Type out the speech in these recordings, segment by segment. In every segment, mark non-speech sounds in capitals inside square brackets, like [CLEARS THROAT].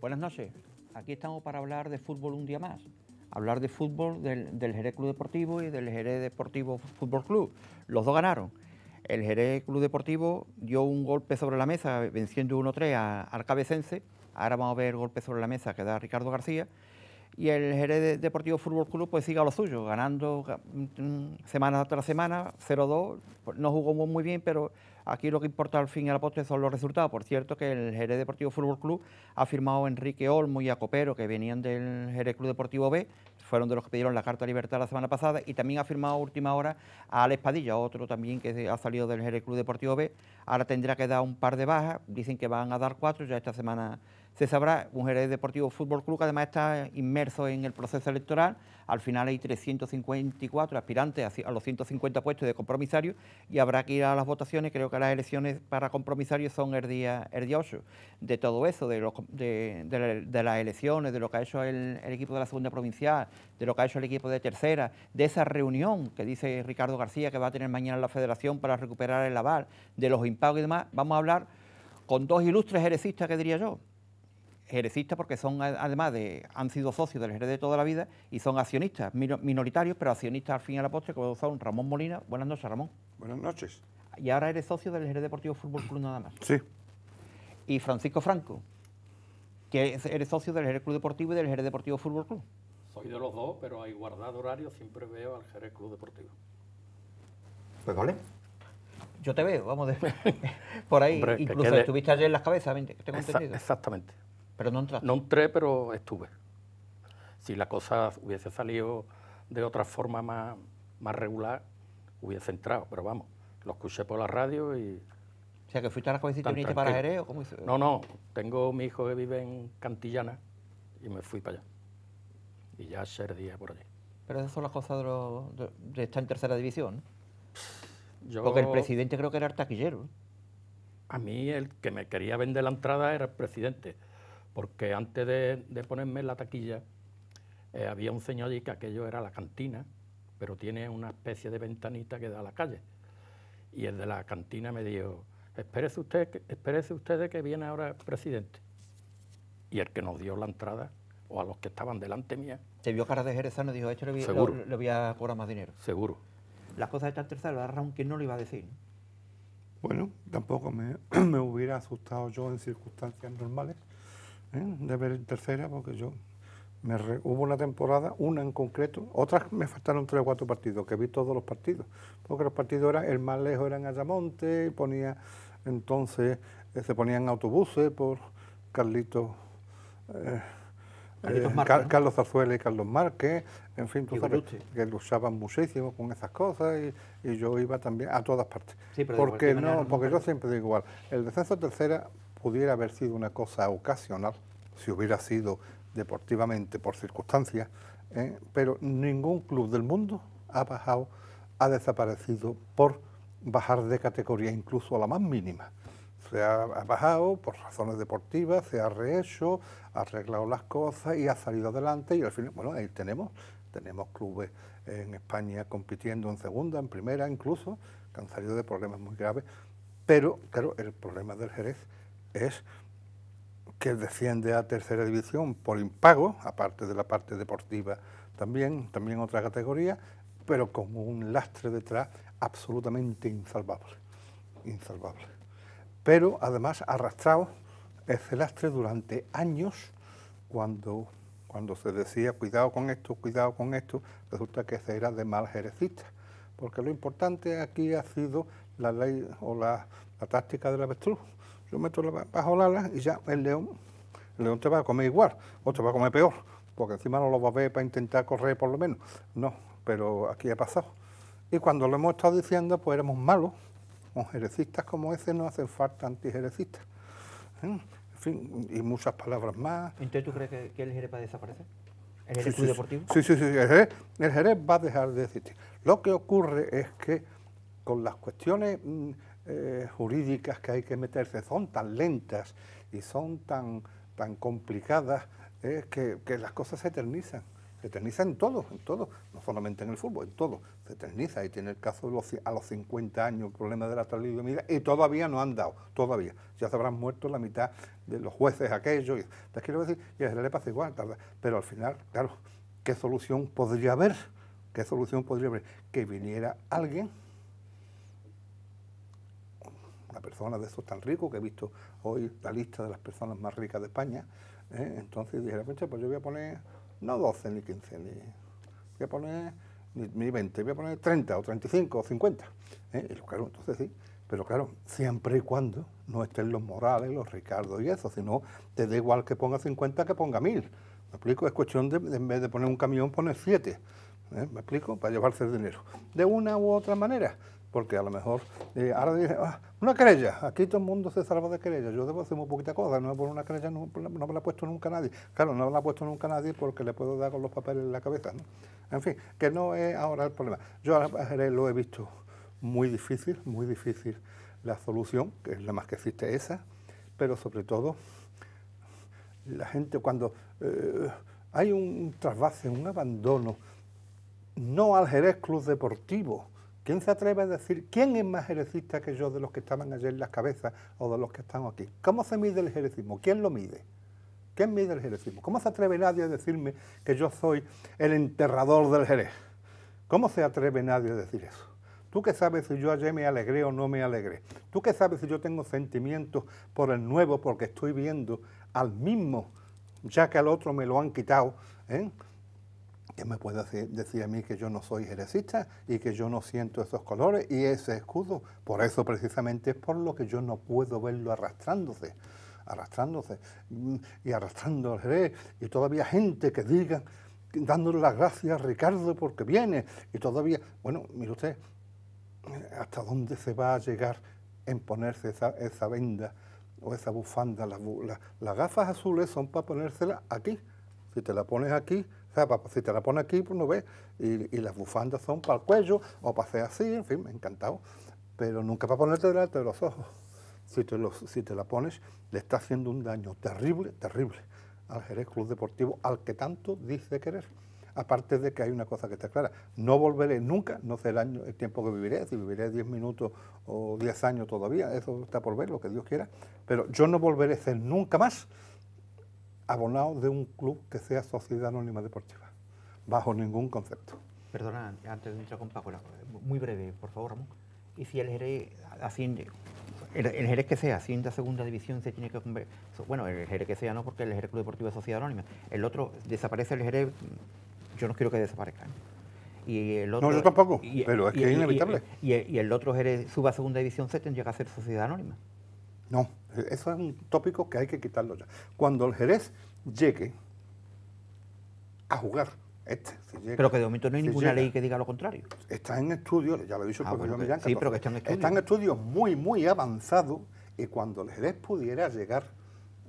Buenas noches. Aquí estamos para hablar de fútbol un día más. Hablar de fútbol del, Jerez Club Deportivo y del Jerez Deportivo Fútbol Club. Los dos ganaron el Jerez Club Deportivo dio un golpe sobre la mesa, venciendo 1-3 a cabecense. Ahora vamos a ver el golpe sobre la mesa que da Ricardo García. Y el Jerez Deportivo Fútbol Club pues sigue a lo suyo, ganando mm, semana tras semana, 0-2. Pues, no jugó muy bien, pero aquí lo que importa al fin y al postre son los resultados. Por cierto, que el Jerez Deportivo Fútbol Club ha firmado a Enrique Olmo y a Copero, que venían del Jerez Club Deportivo B, fueron de los que pidieron la Carta de Libertad la semana pasada, y también ha firmado a última hora a Alex Padilla, otro también que ha salido del Jerez Club Deportivo B, ahora tendrá que dar un par de bajas, dicen que van a dar cuatro, ya esta semana se sabrá, Mujeres Deportivo Fútbol Club, que además está inmerso en el proceso electoral, al final hay 354 aspirantes a los 150 puestos de compromisarios y habrá que ir a las votaciones, creo que las elecciones para compromisarios son el día, De todo eso, de, las elecciones, de lo que ha hecho el, equipo de la segunda provincial, de lo que ha hecho el equipo de tercera, de esa reunión que dice Ricardo García que va a tener mañana la federación para recuperar el aval, de los impagos y demás, vamos a hablar con dos ilustres jerecistas que diría yo, jerecistas porque son además de han sido socios del Jerez de toda la vida y son accionistas minoritarios, pero accionistas al fin y al la postre, como son Ramón Molina. Buenas noches, Ramón. Buenas noches. Y ahora eres socio del Jerez Deportivo Fútbol Club nada más. Sí. Y Francisco Franco, que eres socio del Jerez Club Deportivo y del Jerez Deportivo Fútbol Club. Soy de los dos, pero hay guardado horario siempre veo al Jerez Club Deportivo. Pues vale. Yo te veo, vamos, después [LAUGHS] por ahí. Incluso estuviste ayer en las cabezas, tengo entendido. Exactamente. Pero no entré, No entré, pero estuve. Si la cosa hubiese salido de otra forma más, regular, hubiese entrado, pero vamos, lo escuché por la radio y... O sea, que fuiste a las y viniste para Jerez o cómo hice? No, no, tengo mi hijo que vive en Cantillana y me fui para allá. Y ya ser día por allí. Pero esas son las cosas de, estar en tercera división. Porque el presidente creo que era el taquillero. A mí el que me quería vender la entrada era el presidente porque antes de, ponerme en la taquilla eh, había un señor allí que aquello era la cantina, pero tiene una especie de ventanita que da a la calle. Y el de la cantina me dijo, espérese usted, espérese usted que viene ahora el presidente. Y el que nos dio la entrada, o a los que estaban delante mía. Te vio cara de jerezano y dijo, hecho, le, voy a cobrar más dinero. Seguro. Las cosas están terceras, que no le iba a decir. Bueno, tampoco [CLEARS THROAT] me hubiera asustado yo en circunstancias normales ¿eh? de ver en tercera, porque yo me hubo una temporada, una en concreto, otras me faltaron tres o cuatro partidos, que vi todos los partidos, porque los partidos eran, el más lejos eran Ayamonte, ponía, entonces eh, se ponían autobuses por Carlitos. Eh, Carlos Zarzuela y Carlos Márquez, en fin, tú sabes que luchaban muchísimo con esas cosas y, yo iba también a todas partes. porque no, porque yo siempre digo igual, el descenso tercera pudiera haber sido una cosa ocasional, si hubiera sido deportivamente por circunstancias, ¿eh? pero ningún club del mundo ha bajado, ha desaparecido por bajar de categoría, incluso a la más mínima. Se ha, bajado por razones deportivas, se ha rehecho, ha arreglado las cosas y ha salido adelante y al final, bueno, ahí tenemos, tenemos clubes en España compitiendo en segunda, en primera incluso, que han salido de problemas muy graves, pero claro, el problema del Jerez es que desciende a tercera división por impago, aparte de la parte deportiva también, también otra categoría, pero con un lastre detrás absolutamente insalvable, insalvable. Pero además arrastrado ese lastre durante años cuando, cuando se decía cuidado con esto, cuidado con esto, resulta que se era de mal jerecista, porque lo importante aquí ha sido la ley o la, la táctica del avestruz yo meto la, bajo la ala y ya el león, el león te va a comer igual, o te va a comer peor, porque encima no lo va a ver para intentar correr por lo menos. No, pero aquí ha pasado. Y cuando lo hemos estado diciendo, pues éramos malos. Con jerecistas como ese no hacen falta antijerecistas. ¿Eh? En fin, y muchas palabras más. ¿Entonces tú crees que, el Jerez va a desaparecer? ¿El Jerez Deportivo? Sí, sí, sí. el Jerez, va a dejar de existir. Lo que ocurre es que con las cuestiones mm, eh, jurídicas que hay que meterse son tan lentas y son tan, tan complicadas eh, que, las cosas se eternizan. Se eternizan en todo, en todo, no solamente en el fútbol, en todo. Se eterniza y tiene el caso de los, a los 50 años el problema de la talidomida y todavía no han dado, todavía. Ya se habrán muerto la mitad de los jueces aquellos. Te quiero decir, y a le pasa igual, tarda. pero al final, claro, ¿qué solución podría haber? ¿Qué solución podría haber? Que viniera alguien una persona de esos tan ricos que he visto hoy la lista de las personas más ricas de España, ¿eh? entonces dije, pues yo voy a poner no 12 ni 15, ni, voy a poner ni, 20, voy a poner 30 o 35 o 50. ¿eh? Y claro, entonces sí, pero claro, siempre y cuando no estén los Morales, los Ricardo y eso, sino te da igual que ponga 50 que ponga 1000. ¿Me explico? Es cuestión de, en vez de poner un camión, poner 7. ¿eh? ¿Me explico? Para llevarse el dinero. De una u otra manera porque a lo mejor eh, ahora ah, una querella, aquí todo el mundo se salva de querella, yo debo hacer muy poquita cosa, no por una querella no, me la ha puesto nunca nadie, claro, no me la ha puesto nunca nadie porque le puedo dar con los papeles en la cabeza, en fin, que no es ahora el problema, yo eh, lo he visto muy difícil, muy difícil la solución, que es la más que existe esa, pero sobre todo la gente cuando eh, hay un trasvase, un abandono, no al Jerez Club Deportivo, ¿Quién se atreve a decir quién es más jerecista que yo de los que estaban ayer en las cabezas o de los que están aquí? ¿Cómo se mide el jerecismo? ¿Quién lo mide? ¿Quién mide el jerecismo? ¿Cómo se atreve nadie a decirme que yo soy el enterrador del jerez? ¿Cómo se atreve nadie a decir eso? Tú qué sabes si yo ayer me alegré o no me alegré. Tú qué sabes si yo tengo sentimientos por el nuevo porque estoy viendo al mismo, ya que al otro me lo han quitado. ¿eh? que me puede decir a mí que yo no soy jerecista y que yo no siento esos colores y ese escudo. Por eso precisamente es por lo que yo no puedo verlo arrastrándose, arrastrándose mm, y arrastrando al y todavía gente que diga dándole las gracias a Ricardo porque viene y todavía, bueno, mire usted, ¿hasta dónde se va a llegar en ponerse esa, venda o esa bufanda? las, las gafas azules son para ponérselas aquí. Si te la pones aquí, sea, Si te la pones aquí, pues no ves. Y, las bufandas son para el cuello o para hacer así, en fin, encantado. Pero nunca para ponerte delante de los ojos. Si te, si te la pones, le está haciendo un daño terrible, terrible al Jerez Club Deportivo, al que tanto dice querer. Aparte de que hay una cosa que está clara, no volveré nunca, no sé el, el tiempo que viviré, si viviré 10 minutos o 10 años todavía, eso está por ver, lo que Dios quiera, pero yo no volveré a ser nunca más abonado de un club que sea sociedad anónima deportiva, bajo ningún concepto. Perdona, antes de entrar con Paco, muy breve, por favor, Ramón. ¿Y si el Jerez asciende? El, Jerez que sea, asciende a segunda división, se tiene que convertir. Bueno, el Jerez que sea no, porque el Jerez Club Deportivo es sociedad anónima. El otro, desaparece el Jerez, yo no quiero que desaparezca. ¿eh? Y el otro, no, yo tampoco, pero es que es inevitable. Y, el otro Jerez suba a segunda división, se tendría que ser sociedad anónima. No, eso es un tópico que hay que quitarlo ya. Cuando el Jerez llegue a jugar, este, pero que de momento no hay ninguna ley que diga lo contrario. Está en estudio, ya lo he dicho ah, me sí, pero que está en estudio. Está en estudios muy, muy avanzado y cuando el Jerez pudiera llegar,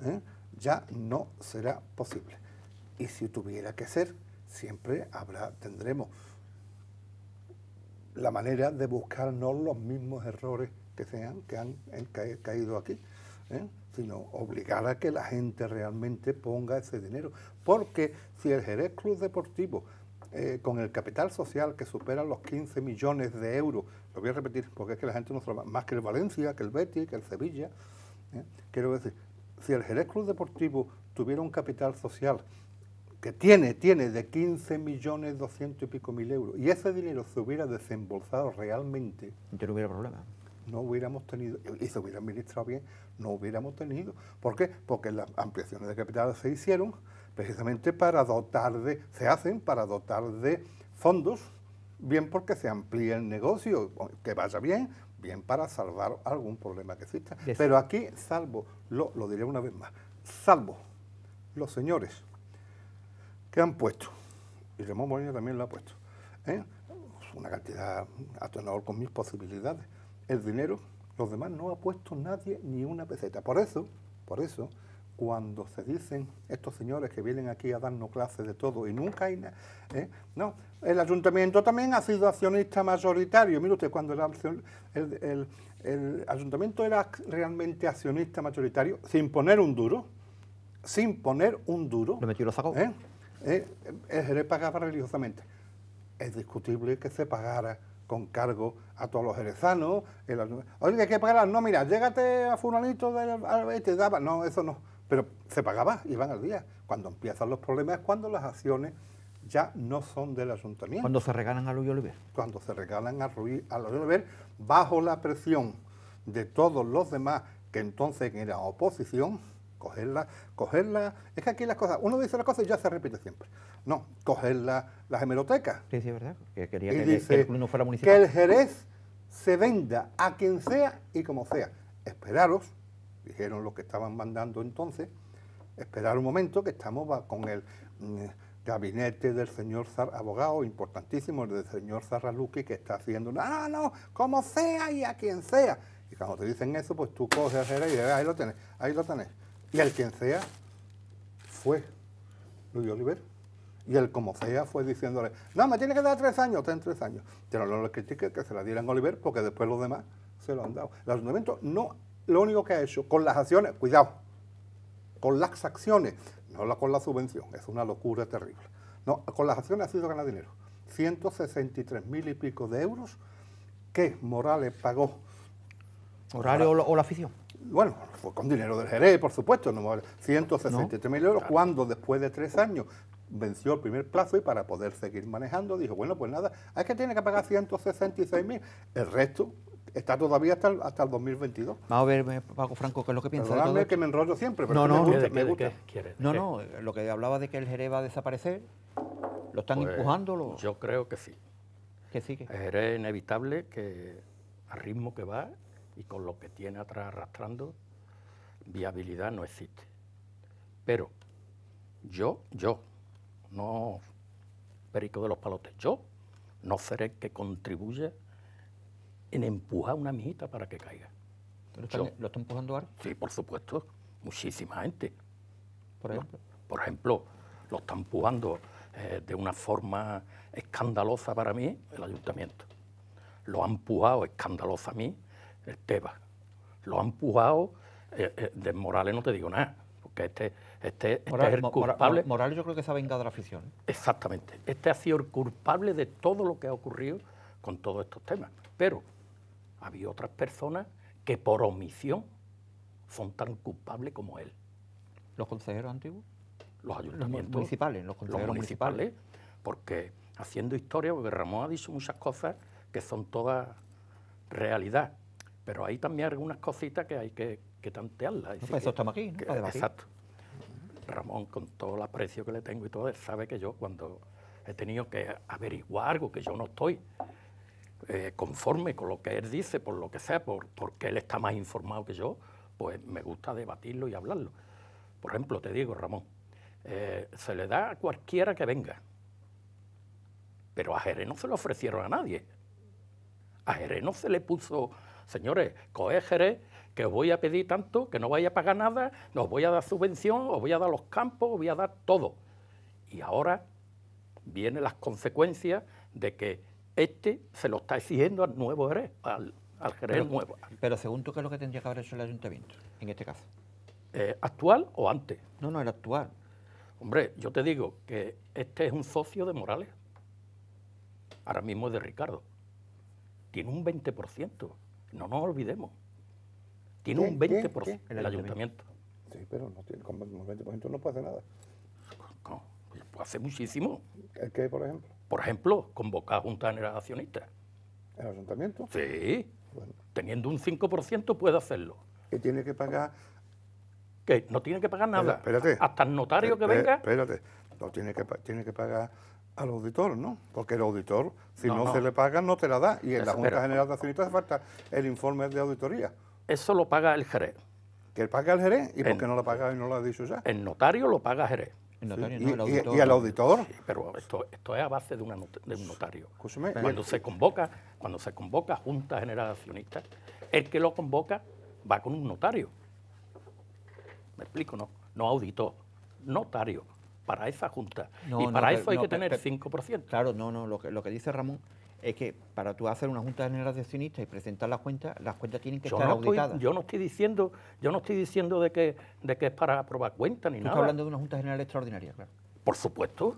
¿eh? ya no será posible. Y si tuviera que ser, siempre habrá, tendremos la manera de buscarnos los mismos errores que, sean, que han, eh, caído aquí, ¿eh? sino obligar a que la gente realmente ponga ese dinero. Porque si el Jerez Club Deportivo, eh, con el capital social que supera los 15 millones de euros, lo voy a repetir porque es que la gente no se más que el Valencia, que el Betis, que el Sevilla, quiero decir, si el Jerez Club Deportivo tuviera un capital social que tiene, tiene de 15 millones 200 y pico mil euros, y ese dinero se hubiera desembolsado realmente... yo No hubiera problema no hubiéramos tenido, y se hubiera administrado bien, no hubiéramos tenido. ¿Por qué? Porque las ampliaciones de capital se hicieron precisamente para dotar de, se hacen para dotar de fondos, bien porque se amplíe el negocio, que vaya bien, bien para salvar algún problema que exista. Pero aquí, salvo, lo, diré una vez más, salvo los señores que han puesto, y Ramón Moreno también lo ha puesto, ¿eh? una cantidad atonadora con mis posibilidades, el dinero, los demás no ha puesto nadie ni una peseta. Por eso, por eso, cuando se dicen estos señores que vienen aquí a darnos clases de todo y nunca hay nada, ¿eh? no, el ayuntamiento también ha sido accionista mayoritario. Mire usted, cuando el, ayuntamiento era realmente accionista mayoritario, sin poner un duro, sin poner un duro. ¿eh? Eh, ¿Le metió El pagaba religiosamente. Es discutible que se pagara con cargo a todos los jerezanos. Oye, que pagarla. No, mira, llégate a funalito de, y te daba. No, eso no. Pero se pagaba, iban al día. Cuando empiezan los problemas es cuando las acciones ya no son del ayuntamiento. Cuando se regalan a Luis Oliver. Cuando se regalan a, a Luis Oliver, bajo la presión de todos los demás que entonces era oposición, cogerla, cogerla. Es que aquí las cosas, uno dice las cosas y ya se repite siempre. No, coger la, las hemerotecas. Sí, sí, verdad. Que quería que, el Jerez se venda a quien sea y como sea. Esperaros, dijeron los que estaban mandando entonces, esperar un momento que estamos con el mm, gabinete del señor abogado importantísimo, el del señor Zarraluki, que está haciendo, no, no, como sea y a quien sea. Y cuando te dicen eso, pues tú coges a Jerez y ahí lo tenés, ahí lo tenés. Y el quien sea fue Luis Olivero. Y él, como sea fue diciéndole, no, me tiene que dar tres años, ten tres años. Pero no le critique que se la dieran a Oliver, porque después los demás se lo han dado. El ayuntamiento no, lo único que ha hecho con las acciones, cuidado, con las acciones, no con la subvención, es una locura terrible. No, con las acciones ha sido ganar dinero. 163 mil y pico de euros que Morales pagó. ¿Horario o, la, afición? Bueno, fue con dinero del Jerez, por supuesto, no, 163 mil euros, cuando después de tres años venció el primer plazo y para poder seguir manejando dijo, bueno, pues nada, es que tiene que pagar 166.000, el resto está todavía hasta el, hasta el 2022. Vamos a ver, Paco Franco, ¿qué es lo que piensa que me enrollo siempre, no, no, me gusta. no, no, lo que hablaba de que el Jerez va a desaparecer, ¿lo están pues, empujando Yo creo que sí. Que sí, El es inevitable que al ritmo que va y con lo que tiene atrás arrastrando, viabilidad no existe. Pero yo, yo, no Perico de los Palotes, yo no seré el que contribuya en empujar una mijita para que caiga. ¿Lo está, empujando ahora? Sí, por supuesto, muchísima gente. ¿Por ejemplo? por ejemplo, lo está empujando eh, de una forma escandalosa para mí el ayuntamiento. Lo ha empujado escandalosa a mí el TEBA. Lo ha empujado, eh, eh, de Morales no te digo nada, porque este este, este es el culpable. Morales yo creo que se ha vengado de la afición. ¿eh? Exactamente. Este ha sido el culpable de todo lo que ha ocurrido con todos estos temas. Pero había otras personas que por omisión son tan culpables como él. ¿Los consejeros antiguos? Los ayuntamientos. Los municipales, los consejeros municipales, Porque haciendo historia, porque Ramón ha dicho muchas cosas que son todas realidad. Pero hay también algunas cositas que hay que, tantearlas. No, pues eso estamos aquí, ¿no? exacto. Ramón, con todo el aprecio que le tengo y todo, él sabe que yo cuando he tenido que averiguar algo que yo no estoy eh, conforme con lo que él dice, por lo que sea, por, porque él está más informado que yo, pues me gusta debatirlo y hablarlo. Por ejemplo, te digo, Ramón, eh, se le da a cualquiera que venga, pero a Jerez no se lo ofrecieron a nadie. A Jerez no se le puso, señores, coge Jerez que os voy a pedir tanto, que no vais a pagar nada, no os voy a dar subvención, os voy a dar los campos, os voy a dar todo. Y ahora vienen las consecuencias de que este se lo está exigiendo al nuevo heredero, al, al nuevo. Pero según tú, ¿qué es lo que tendría que haber hecho el ayuntamiento en este caso? Eh, ¿Actual o antes? No, no, el actual. Hombre, yo te digo que este es un socio de Morales, ahora mismo es de Ricardo. Tiene un 20%, no nos olvidemos. Tiene un 20% en el ayuntamiento. Sí, pero no tiene, con un 20% no puede hacer nada. No, puede pues hacer muchísimo. ¿Qué, por ejemplo? Por ejemplo, convocar junta general accionista. ¿El ayuntamiento? Sí. Teniendo un 5% puede hacerlo. ¿Qué tiene que pagar? Que no tiene que pagar nada. Espérate. Hasta el notario que venga. Espérate. No tiene que, tiene que pagar al auditor, ¿no? Porque el auditor, si no, se le paga, no te la da. Y en la Junta General de Accionistas hace falta el informe de auditoría. Eso lo paga el Jerez. ¿Que paga el Jerez? ¿Y por qué no lo paga y no lo ha dicho ya? El notario lo paga Jerez. El notario, el ¿Y, auditor? pero esto, es a base de, un notario. Cuando se convoca, cuando se convoca Junta General de el que lo convoca va con un notario. ¿Me explico? No, no auditor, notario para esa junta. y para eso hay que tener 5%. Claro, no, no, lo que dice Ramón es que para tú hacer una junta general de accionistas y presentar las cuentas, las cuentas tienen que estar auditadas. yo no estoy diciendo, yo no estoy diciendo de que, de que es para aprobar cuentas ni tú nada. Estás hablando de una junta general extraordinaria, claro. Por supuesto.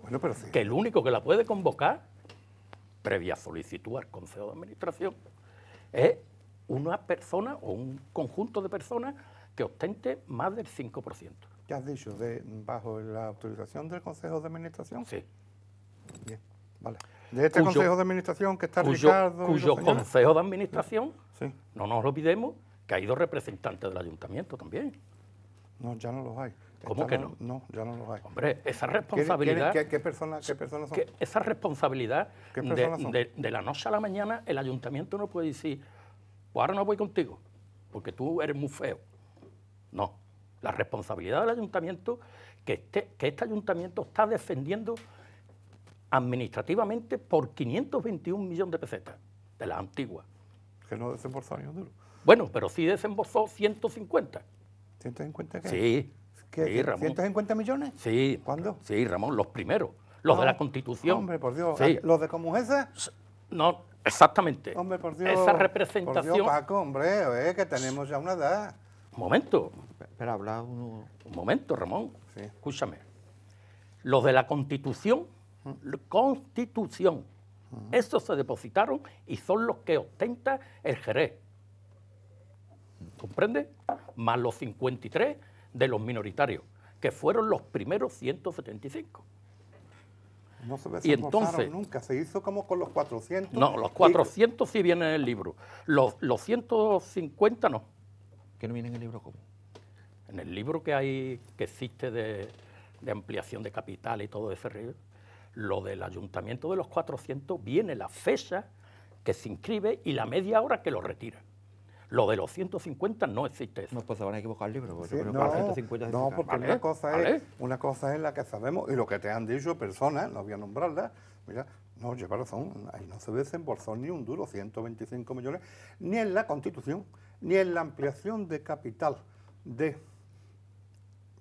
Que el único que la puede convocar, previa solicitud al Consejo de Administración, es una persona o un conjunto de personas que ostente más del 5%. ¿Qué has dicho? De, ¿Bajo la autorización del Consejo de Administración? Sí. Bien, vale. De este Consejo de Administración que está cuyo, Ricardo Cuyo Consejo de Administración, no nos olvidemos, que ha dos representantes del Ayuntamiento también. No, ya no los hay. ¿Cómo que no? No, ya no los hay. Hombre, esa responsabilidad... ¿Qué, personas son? esa responsabilidad de, De, la noche a la mañana el Ayuntamiento no puede decir, pues ahora no voy contigo, porque tú eres muy feo. No, la responsabilidad del Ayuntamiento, que este, que este Ayuntamiento está defendiendo administrativamente por 521 millones de pesetas, de las antiguas. Que no desembolsó ni duro. Bueno, pero sí desembolsó 150. ¿150 qué? Sí. Ramón. ¿150 millones? Sí. ¿Cuándo? Sí, Ramón, los primeros, los de la Constitución. Hombre, por Dios. ¿Los de Comujesa? No, exactamente. Hombre, por Dios. Esa representación. Paco, hombre, que tenemos ya una edad. Un momento. ...espera, habla uno. Un momento, Ramón. Sí. Escúchame. Los de la Constitución Constitución. Estos se depositaron y son los que ostenta el Jerez. ¿Comprende? Más los 53 de los minoritarios, que fueron los primeros 175. No se y entonces nunca, se hizo como con los 400. No, los 400 sí vienen en el libro, los, los 150 no. ¿Qué no viene en el libro cómo? En el libro que hay, que existe de, de ampliación de capital y todo ese río lo del ayuntamiento de los 400 viene la fecha que se inscribe y la media hora que lo retira. Lo de los 150 no existe eso. No, pues se van a equivocar el libro. no, porque una, cosa es, una cosa es la que sabemos y lo que te han dicho personas, no voy a nombrarlas, mira, no, lleva razón, ahí no se desembolsó ni un duro, 125 millones, ni en la Constitución, ni en la ampliación de capital de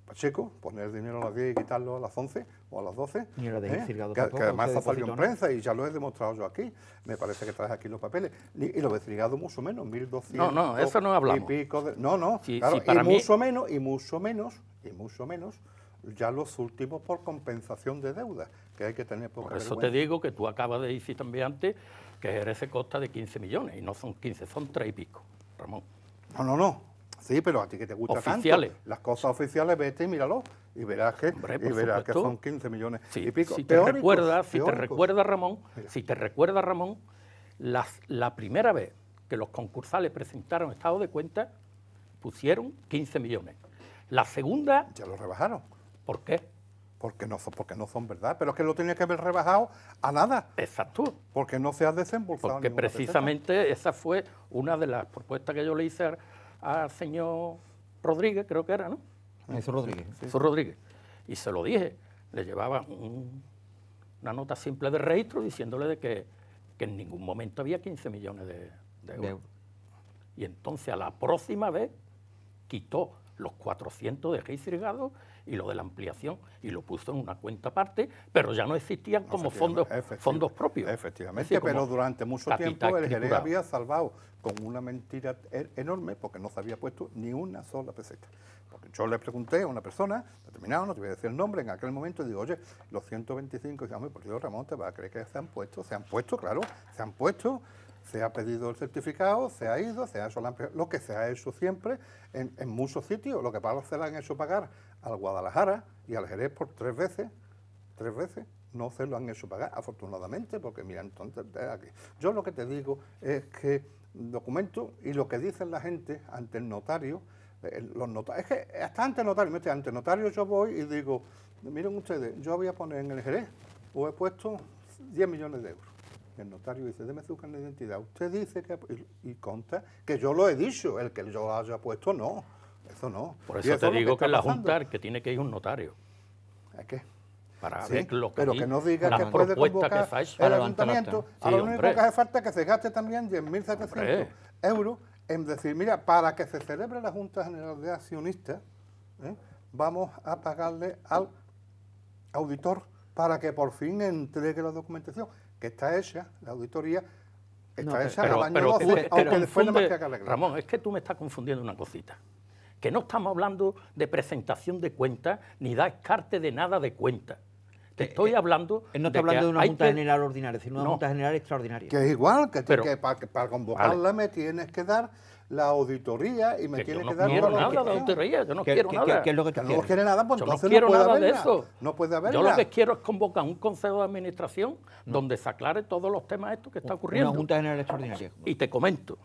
Pacheco, poner dinero a las 10 y quitarlo a las 11 o a las 12. Y lo ¿eh? que, además ha salido en prensa y ya lo he demostrado yo aquí. Me parece que traes aquí los papeles. Y, lo he desligado mucho menos, 1.200. No, no, eso no hablamos. Y pico no, no, y mucho menos, y mucho menos, y mucho menos, ya los últimos por compensación de deuda, que hay que tener por. Por eso te digo que tú acabas de decir también antes que ese costa de 15 millones, y no son 15, son 3 y pico, Ramón. No, no, no. Sí, pero a ti que te gusta oficiales. las cosas oficiales, vete y míralo. Y verás que, verás que son 15 millones y pico. Si te, recuerdas, si te recuerda, Ramón, si te recuerda, Ramón, la, primera vez que los concursales presentaron estado de cuenta, pusieron 15 millones. La segunda... Ya lo rebajaron. ¿Por qué? Porque no, son, verdad, pero es que lo tenía que haber rebajado a nada. Exacto. Porque no se ha desembolsado. Porque precisamente esa fue una de las propuestas que yo le hice al señor Rodríguez, creo que era, ¿no? Ah, eso Rodríguez. Rodríguez. Y se lo dije, le llevaba una nota simple de registro diciéndole de que, que en ningún momento había 15 millones de, euros. Y entonces a la próxima vez quitó los 400 de Heisergado y lo de la ampliación, y lo puso en una cuenta aparte, pero ya no existían como fondos, fondos propios. Efectivamente, pero durante mucho tiempo el Jerez había salvado con una mentira e-, enorme porque no se había puesto ni una sola peseta. Porque yo le pregunté a una persona, determinado, no te voy a decir el nombre, en aquel momento, y digo, oye, los 125, y por Dios, Ramón, te va a creer que se han puesto, se han puesto, claro, se han puesto, se ha pedido el certificado, se ha ido, se ha hecho lo que se ha hecho siempre en, muchos sitios. Lo que pasa es que se le han hecho pagar al Guadalajara y al Jerez por tres veces, tres veces, no se lo han hecho pagar, afortunadamente, porque mira, entonces, aquí. yo lo que te digo es que documento y lo que dicen la gente ante el notario, eh, los notarios, es que hasta ante el notario, ante notario yo voy y digo, miren ustedes, yo voy a poner en el Jerez, o he puesto 10 millones de euros el notario dice, déme su carnet de identidad. Usted dice que... Y, y, que yo lo he dicho, el que yo haya puesto no, eso no. Por eso, te digo que, la Junta que tiene que ir un notario. qué? Para ver lo que pero que no diga que puede convocar el ayuntamiento. lo único que hace falta es que se gaste también 10.700 euros en decir, mira, para que se celebre la Junta General de Accionistas, ¿eh? vamos a pagarle al auditor para que por fin entregue la documentación que está esa, la auditoría, está esa, la aunque después no más que arreglar. Ramón, es que tú me estás confundiendo una cosita. Que no estamos hablando de presentación de cuentas ni descarte de nada de cuentas. Te eh, estoy eh, hablando. no te de hablando de una Junta General ordinaria, sino una no. Junta General extraordinaria. Que es igual, que, para, convocarla me tienes que dar la auditoría y me tiene que dar... no quiero nada de auditoría, yo no quiero nada. que no nada, no, quiero nada de eso. No puede Yo lo que quiero es convocar un consejo de administración donde se aclare todos los temas estos que está ocurriendo. Una Junta General Extraordinaria. Y te comento.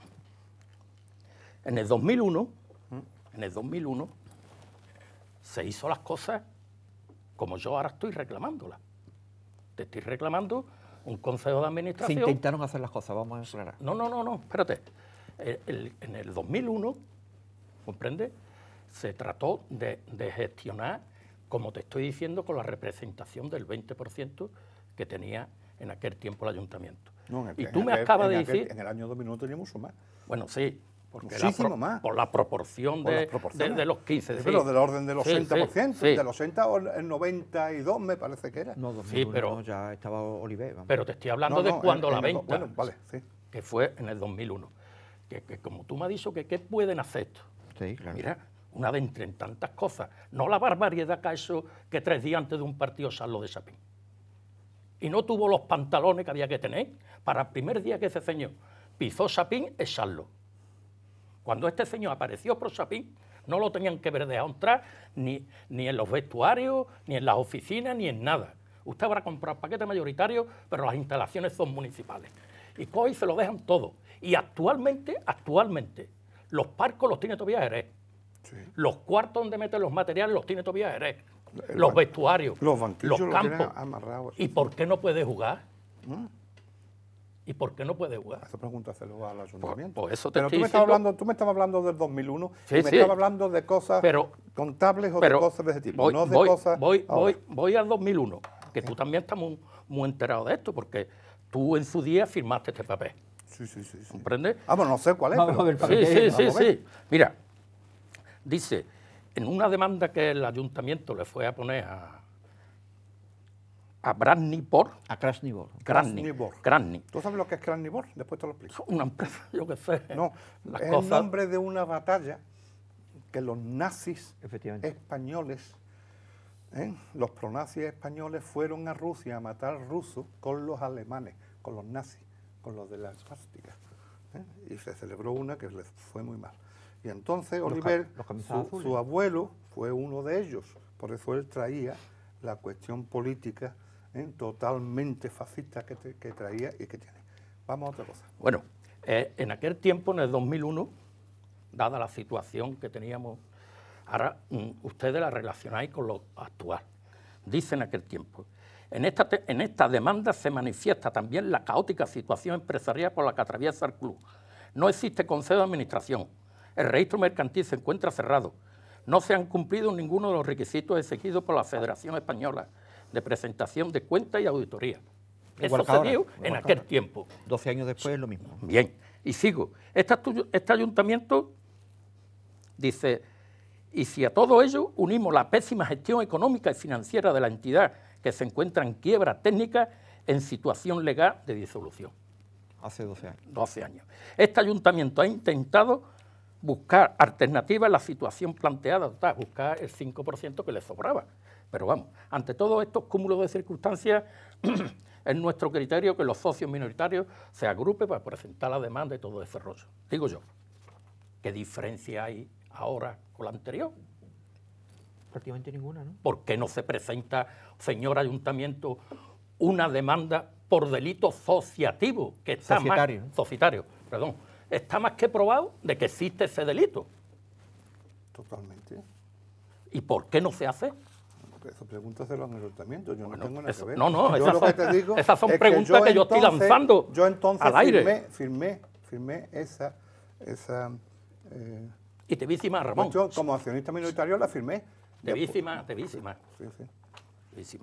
En el 2001, ¿Mm? en el 2001, se hizo las cosas como yo ahora estoy reclamándolas. Te estoy reclamando un consejo de administración. Se intentaron hacer las cosas, vamos a aclarar. No, no, no, no, espérate en el 2001, ¿comprende? Se trató de, gestionar, como te estoy diciendo, con la representación del 20% que tenía en aquel tiempo el ayuntamiento. y tú me acabas de decir... En el año 2001 teníamos más. Bueno, sí, porque Por la proporción de, los 15. pero del orden del 80%, de del 80 o el 92 me parece que era. No, 2001 pero, ya estaba Oliver. Pero te estoy hablando de cuando la venta, bueno, vale, que fue en el 2001 que, como tú me has dicho, que qué pueden hacer Mira, una de entre tantas cosas, no la barbaridad que eso que tres días antes de un partido salió de Sapín. Y no tuvo los pantalones que había que tener para el primer día que ese señor pisó Sapín, sallo Cuando este señor apareció por Sapín, no lo tenían que ver de entrar ni, ni en los vestuarios, ni en las oficinas, ni en nada. Usted habrá comprado paquete mayoritario, pero las instalaciones son municipales. Y hoy se lo dejan todo. Y actualmente, actualmente, los parcos los tiene todavía Jerez. Los cuartos donde meten los materiales los tiene todavía Jerez. los vestuarios, los, los campos. ¿Y por qué no puede jugar? Mm. ¿Y por qué no puede jugar? Esa pregunta se lo va al ayuntamiento. pero tú me, estabas hablando, tú me estabas hablando del 2001 me estabas hablando de cosas contables o de cosas de ese tipo. Voy, no de cosas, voy, al 2001, que tú también estás muy enterado de esto, porque tú en su día firmaste este papel. Sí, sí, sí. Ah, bueno, no sé cuál es. sí, sí, sí, Mira, dice, en una demanda que el ayuntamiento le fue a poner a, a Brannibor. A Krasnibor. Krasnibor. Krasnibor. ¿Tú sabes lo que es Krasnibor? Después te lo explico. Una empresa, yo qué sé. No, es el nombre de una batalla que los nazis españoles, ¿eh? los pronazis españoles fueron a Rusia a matar rusos con los alemanes, con los nazis con los de las esvástica. ¿eh? Y se celebró una que le fue muy mal. Y entonces Oliver, su, abuelo, fue uno de ellos. Por eso él traía la cuestión política ¿eh? totalmente fascista que, traía y que tiene. Vamos a otra cosa. Bueno, eh, en aquel tiempo, en el 2001, dada la situación que teníamos, ahora mm, ustedes la relacionáis con lo actual. Dice en aquel tiempo, en esta, en esta demanda se manifiesta también la caótica situación empresarial por la que atraviesa el club. No existe consejo de administración. El registro mercantil se encuentra cerrado. No se han cumplido ninguno de los requisitos exigidos por la Federación Española de presentación de cuentas y auditoría. Eso se dio en aquel tiempo. 12 años después es lo mismo. Bien, y sigo. Este, este ayuntamiento dice, y si a todo ello unimos la pésima gestión económica y financiera de la entidad que se encuentran en quiebra técnica en situación legal de disolución. Hace 12 años. 12 años. Este ayuntamiento ha intentado buscar alternativas a la situación planteada, buscar el 5% que le sobraba. Pero vamos, ante todos estos cúmulos de circunstancias, [CLEARS THROAT] es nuestro criterio que los socios minoritarios se agrupen para presentar la demanda y todo ese rollo. Digo yo, ¿qué diferencia hay ahora con la anterior? prácticamente ninguna, ¿no? ¿Por qué no se presenta, señor ayuntamiento, una demanda por delito sociativo? Que está societario. Más, perdón. Está más que probado de que existe ese delito. Totalmente. ¿Y por qué no se hace? Eso pregúntaselo al ayuntamiento, yo no tengo nada que ver. No, no, esas son, preguntas que yo, estoy lanzando yo entonces al aire. Firmé, firmé, firmé esa... esa eh, y te vi más, Ramón. Yo, como accionista minoritario la firmé, pues, tevísima, tevísima. Sí, sí.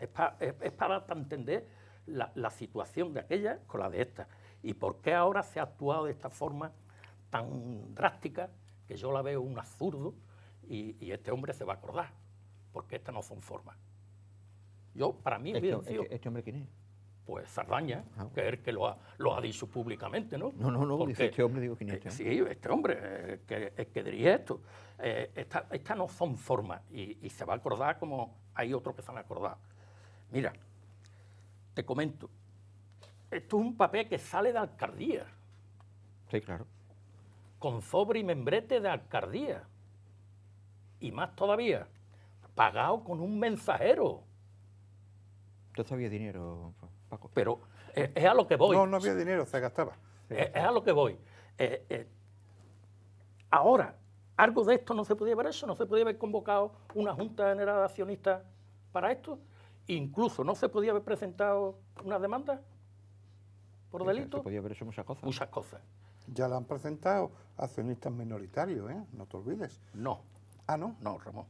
Es, para entender la, situación de aquella con la de esta. Y por qué ahora se ha actuado de esta forma tan drástica, que yo la veo un absurdo, y, este hombre se va a acordar, porque estas no son formas. Yo, para mí, ¿Este hombre quién es? pues Sardaña, ah, que es el que lo ha, lo ha dicho públicamente, ¿no? No, no, no, este hombre, digo ni Eh, sí, este hombre, eh, es que, que diría esto. Eh, Estas no son formas y, se va a acordar como hay otros que se han acordado. Mira, te comento, esto es un papel que sale de alcaldía. Sí, claro. Con sobre y membrete de alcaldía. Y más todavía, pagado con un mensajero. Entonces había dinero. Juan. Pero eh, es a lo que voy. No, no había dinero, se gastaba. Eh, es, a lo que voy. Eh, ahora, algo de esto no se podía haber hecho, no se podía haber convocado una Junta General de Accionistas para esto, incluso no se podía haber presentado una demanda por delito. Se podía haber hecho muchas cosas. Muchas cosas. Ya la han presentado accionistas minoritarios, ¿eh? No te olvides. No. Ah, no. No, Ramón.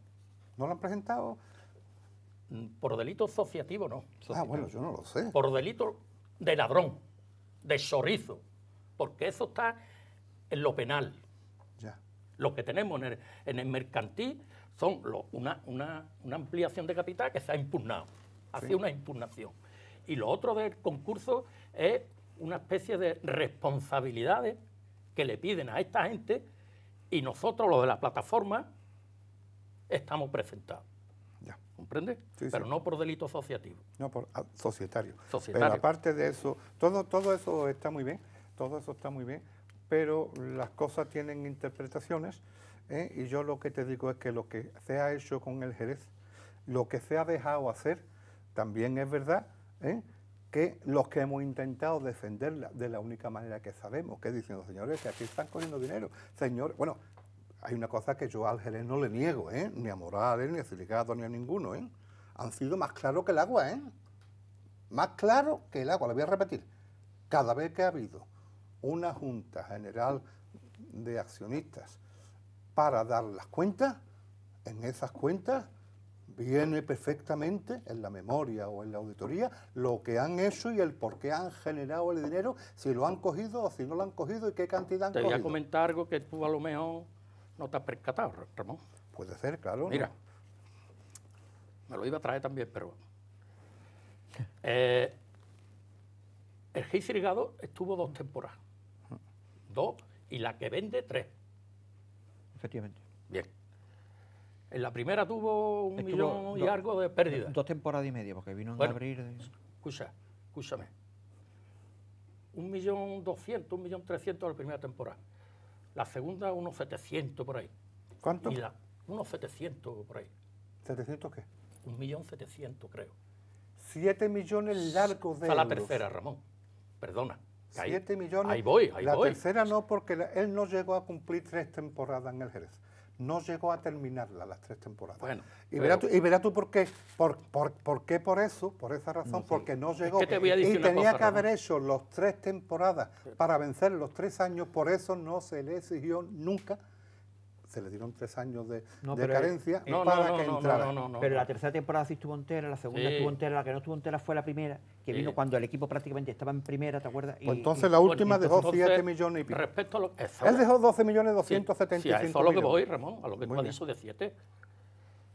¿No la han presentado por delito asociativo no. Ah, bueno, yo no lo sé. Por delito de ladrón, de chorizo, porque eso está en lo penal. Ya. Lo que tenemos en el, mercantil son una, ampliación de capital que se ha impugnado, Ha sido una impugnación. Y lo otro del concurso es una especie de responsabilidades que le piden a esta gente y nosotros, los de la plataforma, estamos presentados. Pero no por delito asociativo. No, por ah, societario. Pero aparte de eso, todo, todo eso está muy bien, todo eso está muy bien, pero las cosas tienen interpretaciones ¿eh? y yo lo que te digo es que lo que se ha hecho con el Jerez, lo que se ha dejado hacer, también es verdad ¿eh? que los que hemos intentado defenderla de la única manera que sabemos, que diciendo, señores, que aquí están cogiendo dinero, señor, bueno, hay una cosa que yo al Jerez no le niego, ¿eh? ni a Morales, ni a Cilicato, ni a ninguno. ¿eh? Han sido más claros que el agua, ¿eh? más claro que el agua, Le voy a repetir. Cada vez que ha habido una Junta General de Accionistas para dar las cuentas, en esas cuentas viene perfectamente en la memoria o en la auditoría lo que han hecho y el por qué han generado el dinero, si lo han cogido o si no lo han cogido y qué cantidad han cogido. Te voy a comentar algo que tú a lo mejor ¿No te has percatado, Ramón? Puede ser, claro. Mira, me lo iba a traer también, pero... Eh, el Gis estuvo dos temporadas. Dos, y la que vende, tres. Efectivamente. Bien. En la primera tuvo un millón y algo de pérdida Dos temporadas y media, porque vino en abril. De... escúchame. Un millón doscientos, un millón trescientos la primera temporada. La segunda, unos 700 por ahí. ¿Cuánto? unos 700 por ahí. ¿700 qué? Un millón 700, creo. Siete millones largos de a la tercera, Ramón. Perdona. Siete millones. Ahí voy, ahí voy. La tercera no, porque él no llegó a cumplir tres temporadas en el Jerez no llegó a terminarla las tres temporadas. y, verás tú, verá tú por qué, por, por, qué por eso, por esa razón, porque no llegó. y tenía que haber hecho las tres temporadas para vencer los tres años, por eso no se le exigió nunca se le dieron tres años de, carencia eh, para que entrara. Pero la tercera temporada sí estuvo entera, la segunda estuvo entera, la que no estuvo entera fue la primera, que vino cuando el equipo prácticamente estaba en primera, ¿te acuerdas? Pues entonces la última dejó 7 pues, millones y pico. Respecto a lo Él dejó 12 millones 275 sí, eso lo que voy, Ramón, a lo que tú has de 7.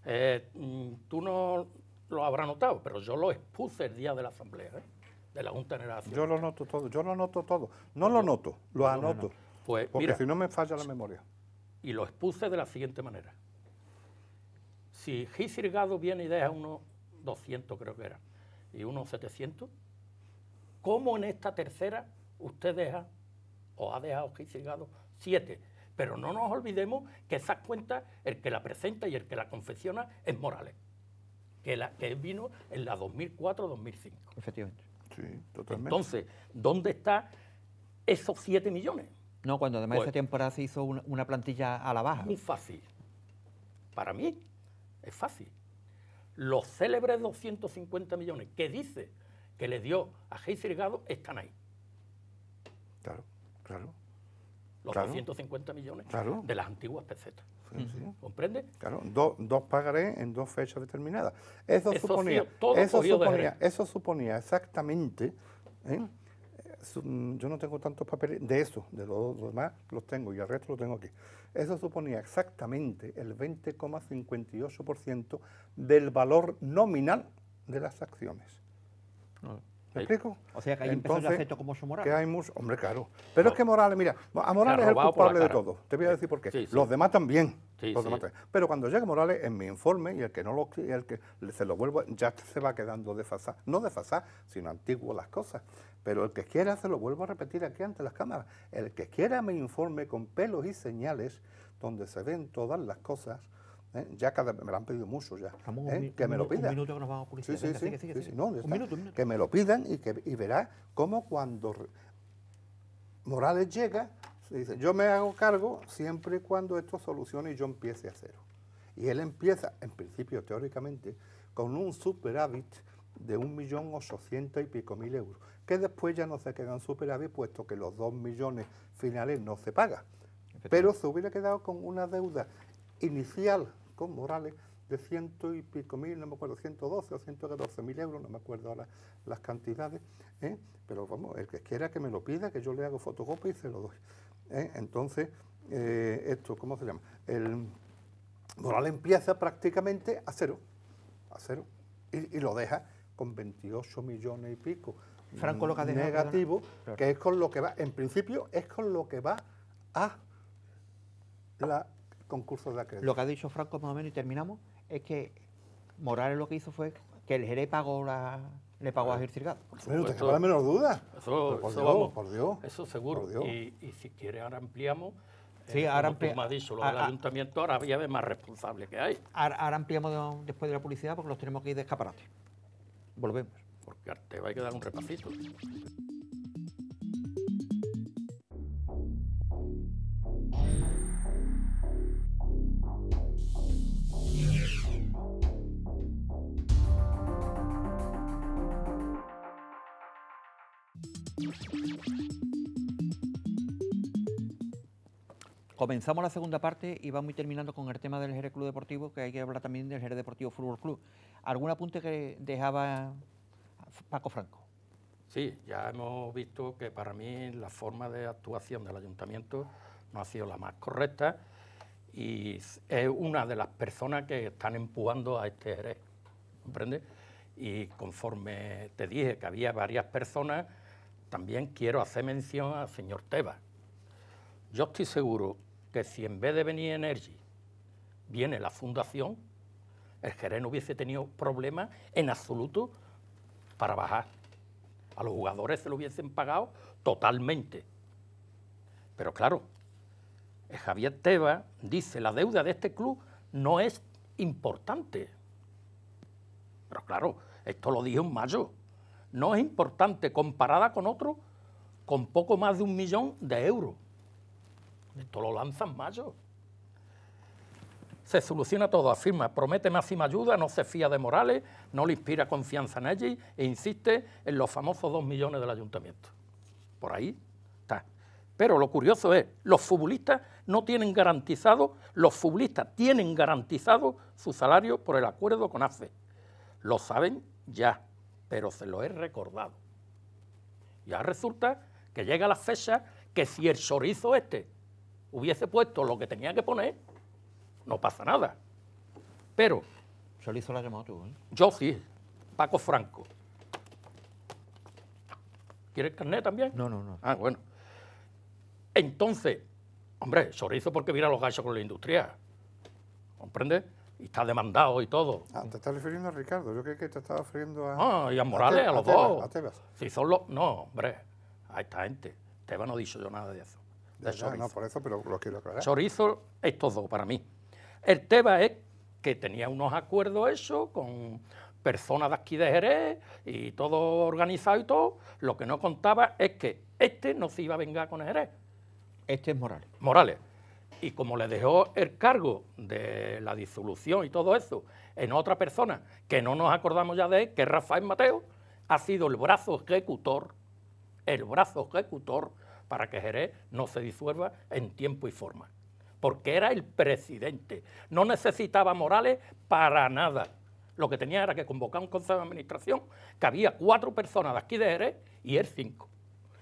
Eh, mm, tú no lo habrás notado, pero yo lo expuse el día de la asamblea, ¿eh? de la Junta General. Yo lo noto todo, yo lo noto todo. No lo noto, lo anoto. Pues porque si no me falla la memoria y lo expuse de la siguiente manera. Si Gisirgado viene y deja unos 200 creo que era, y unos 700, ¿cómo en esta tercera usted deja, o ha dejado Gisilgado 7? Pero no nos olvidemos que esas cuentas, el que la presenta y el que la confecciona es Morales, que, que vino en la 2004-2005. Efectivamente. Sí, totalmente. Entonces, ¿dónde están esos 7 millones? No, cuando además de pues esa temporada se hizo una plantilla a la baja. Muy fácil. Para mí es fácil. Los célebres 250 millones que dice que le dio a Geis Gado están ahí. Claro, claro. Los 250 millones de las antiguas pesetas. Mm. ¿Comprende? Claro, dos pagaré en dos fechas determinadas. Eso, suponía, eso, suponía exactamente ¿eh? Mm, yo no tengo tantos papeles de eso, de los, demás los tengo y el resto lo tengo aquí. Eso suponía exactamente el 20,58% del valor nominal de las acciones. Ah. ¿Me explico? O sea que hay Entonces, como su Morales. Que hay hombre, claro. Pero es que Morales, mira, a Morales es el culpable de todo. Te voy a decir por qué. Los demás también. Pero cuando llega Morales, en mi informe, y el que no lo, el que se lo vuelvo, ya se va quedando desfasado. No desfasado, sino antiguo las cosas. Pero el que quiera, se lo vuelvo a repetir aquí ante las cámaras, el que quiera mi informe con pelos y señales, donde se ven todas las cosas, ¿eh? ya cada, me lo han pedido mucho ya. ¿eh? que me lo pidan. que me lo pidan y, que, y cómo cuando Morales llega, se dice, yo me hago cargo siempre y cuando esto solucione y yo empiece a cero. Y él empieza, en principio, teóricamente, con un superávit de 1.800.000 y pico mil euros, que después ya no se quedan superávit, puesto que los 2 millones finales no se pagan. Pero se hubiera quedado con una deuda inicial con Morales de ciento y pico mil, no me acuerdo, 112 o 114 mil euros, no me acuerdo ahora las cantidades, ¿eh? pero vamos, el que quiera que me lo pida, que yo le hago fotocopia y se lo doy. ¿eh? Entonces, eh, esto, ¿cómo se llama? El moral empieza prácticamente a cero, a cero, y, lo deja con 28 millones y pico. Franco lo que negativo, que es con lo que va, en principio es con lo que va a la concursos de acreedores. Lo que ha dicho Franco más o menos y terminamos es que Morales lo que hizo fue que el Jerez pagó la, le pagó a Circado. te la menor duda. Eso, por, Dios, Eso seguro. Y, si quiere ahora ampliamos. Sí, eh, ahora ampliamos. Como ha dicho, lo ayuntamiento ahora ya es más responsable que hay. Ahora, ampliamos después de la publicidad porque los tenemos que ir de escaparate. Volvemos. Porque te va a quedar un repasito. Comenzamos la segunda parte y vamos terminando con el tema del Jerez Club Deportivo, que hay que hablar también del Jerez Deportivo Fútbol Club. ¿Algún apunte que dejaba Paco Franco? Sí, ya hemos visto que para mí la forma de actuación del ayuntamiento no ha sido la más correcta y es una de las personas que están empujando a este Jerez, ¿comprende? Y conforme te dije que había varias personas también quiero hacer mención al señor teva Yo estoy seguro que si en vez de venir Energy viene la fundación, el Jerez no hubiese tenido problemas en absoluto para bajar. A los jugadores se lo hubiesen pagado totalmente. Pero claro, Javier teva dice, la deuda de este club no es importante. Pero claro, esto lo dijo en mayo no es importante comparada con otro con poco más de un millón de euros. Esto lo lanzan mayo. Se soluciona todo, afirma, promete máxima ayuda, no se fía de Morales, no le inspira confianza en ella e insiste en los famosos dos millones del ayuntamiento. Por ahí está. Pero lo curioso es, los futbolistas no tienen garantizado, los futbolistas tienen garantizado su salario por el acuerdo con AFE. Lo saben ya pero se lo he recordado. Y ahora resulta que llega la fecha que si el sorizo este hubiese puesto lo que tenía que poner, no pasa nada. Pero... Sorizo la llamado tú, ¿eh? Yo sí, Paco Franco. ¿Quieres carnet también? No, no, no. Ah, bueno. Entonces, hombre, Sorizo porque mira los gachos con la industria. ¿Comprende? y está demandado y todo. Ah, te estás refiriendo a Ricardo, yo creo que te estaba refiriendo a... Ah, y a Morales, a, los dos. A Tebas. Si son los... No, hombre, a esta gente. Tebas no ha dicho yo nada de eso. De ya, no, por eso, pero lo quiero aclarar. ...Sorizo... ...estos dos para mí. El Tebas es que tenía unos acuerdos eso con personas de aquí de Jerez y todo organizado y todo. Lo que no contaba es que este no se iba a vengar con Jerez. Este es Morales. Morales y como le dejó el cargo de la disolución y todo eso en otra persona, que no nos acordamos ya de él, que Rafael Mateo ha sido el brazo ejecutor, el brazo ejecutor para que Jerez no se disuelva en tiempo y forma, porque era el presidente, no necesitaba Morales para nada. Lo que tenía era que convocar un consejo de administración que había cuatro personas de aquí de Jerez y él cinco.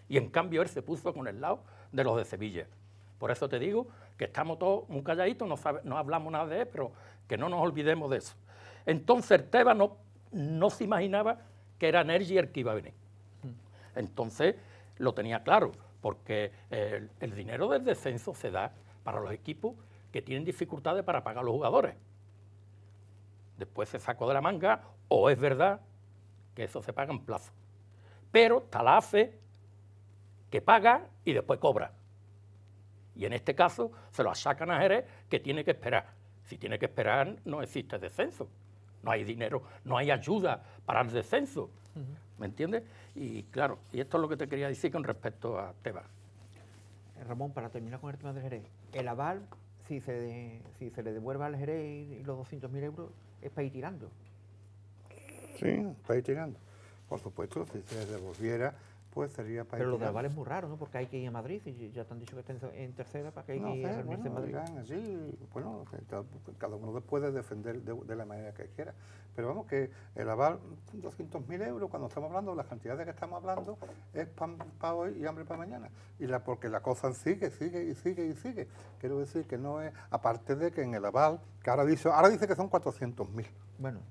Y en cambio él se puso con el lado de los de Sevilla. Por eso te digo que estamos todos muy calladitos, no, hablamos nada de él, pero que no nos olvidemos de eso. Entonces Tebas no, no se imaginaba que era energy el que iba a venir. Mm. Entonces lo tenía claro, porque el, dinero del descenso se da para los equipos que tienen dificultades para pagar a los jugadores. Después se sacó de la manga, o es verdad que eso se paga en plazo. Pero Talafe la que paga y después cobra. Y en este caso se lo achacan a Jerez que tiene que esperar. Si tiene que esperar, no existe descenso. No hay dinero, no hay ayuda para el descenso. ¿Me entiendes? Y claro, y esto es lo que te quería decir con respecto a Tebas. Eh, Ramón, para terminar con el tema de Jerez, el aval, si se, se le devuelve al Jerez y los 200.000 euros, es para ir tirando. Sí, para ir tirando. Por supuesto, si se le devolviera, pues sería para Pero lo de Aval es muy raro, ¿no? Porque hay que ir a Madrid y ya te han dicho que están en tercera para que hay que ir a en Madrid. bueno, cada uno puede defender de, la manera que quiera. Pero vamos, que el aval, 200.000 euros, cuando estamos hablando las cantidades que estamos hablando, es pan para hoy y hambre para mañana. Y la, porque la cosa sigue, sigue y sigue y sigue. Quiero decir que no es, aparte de que en el aval, que ahora dice, ahora dice que son 400.000. Bueno.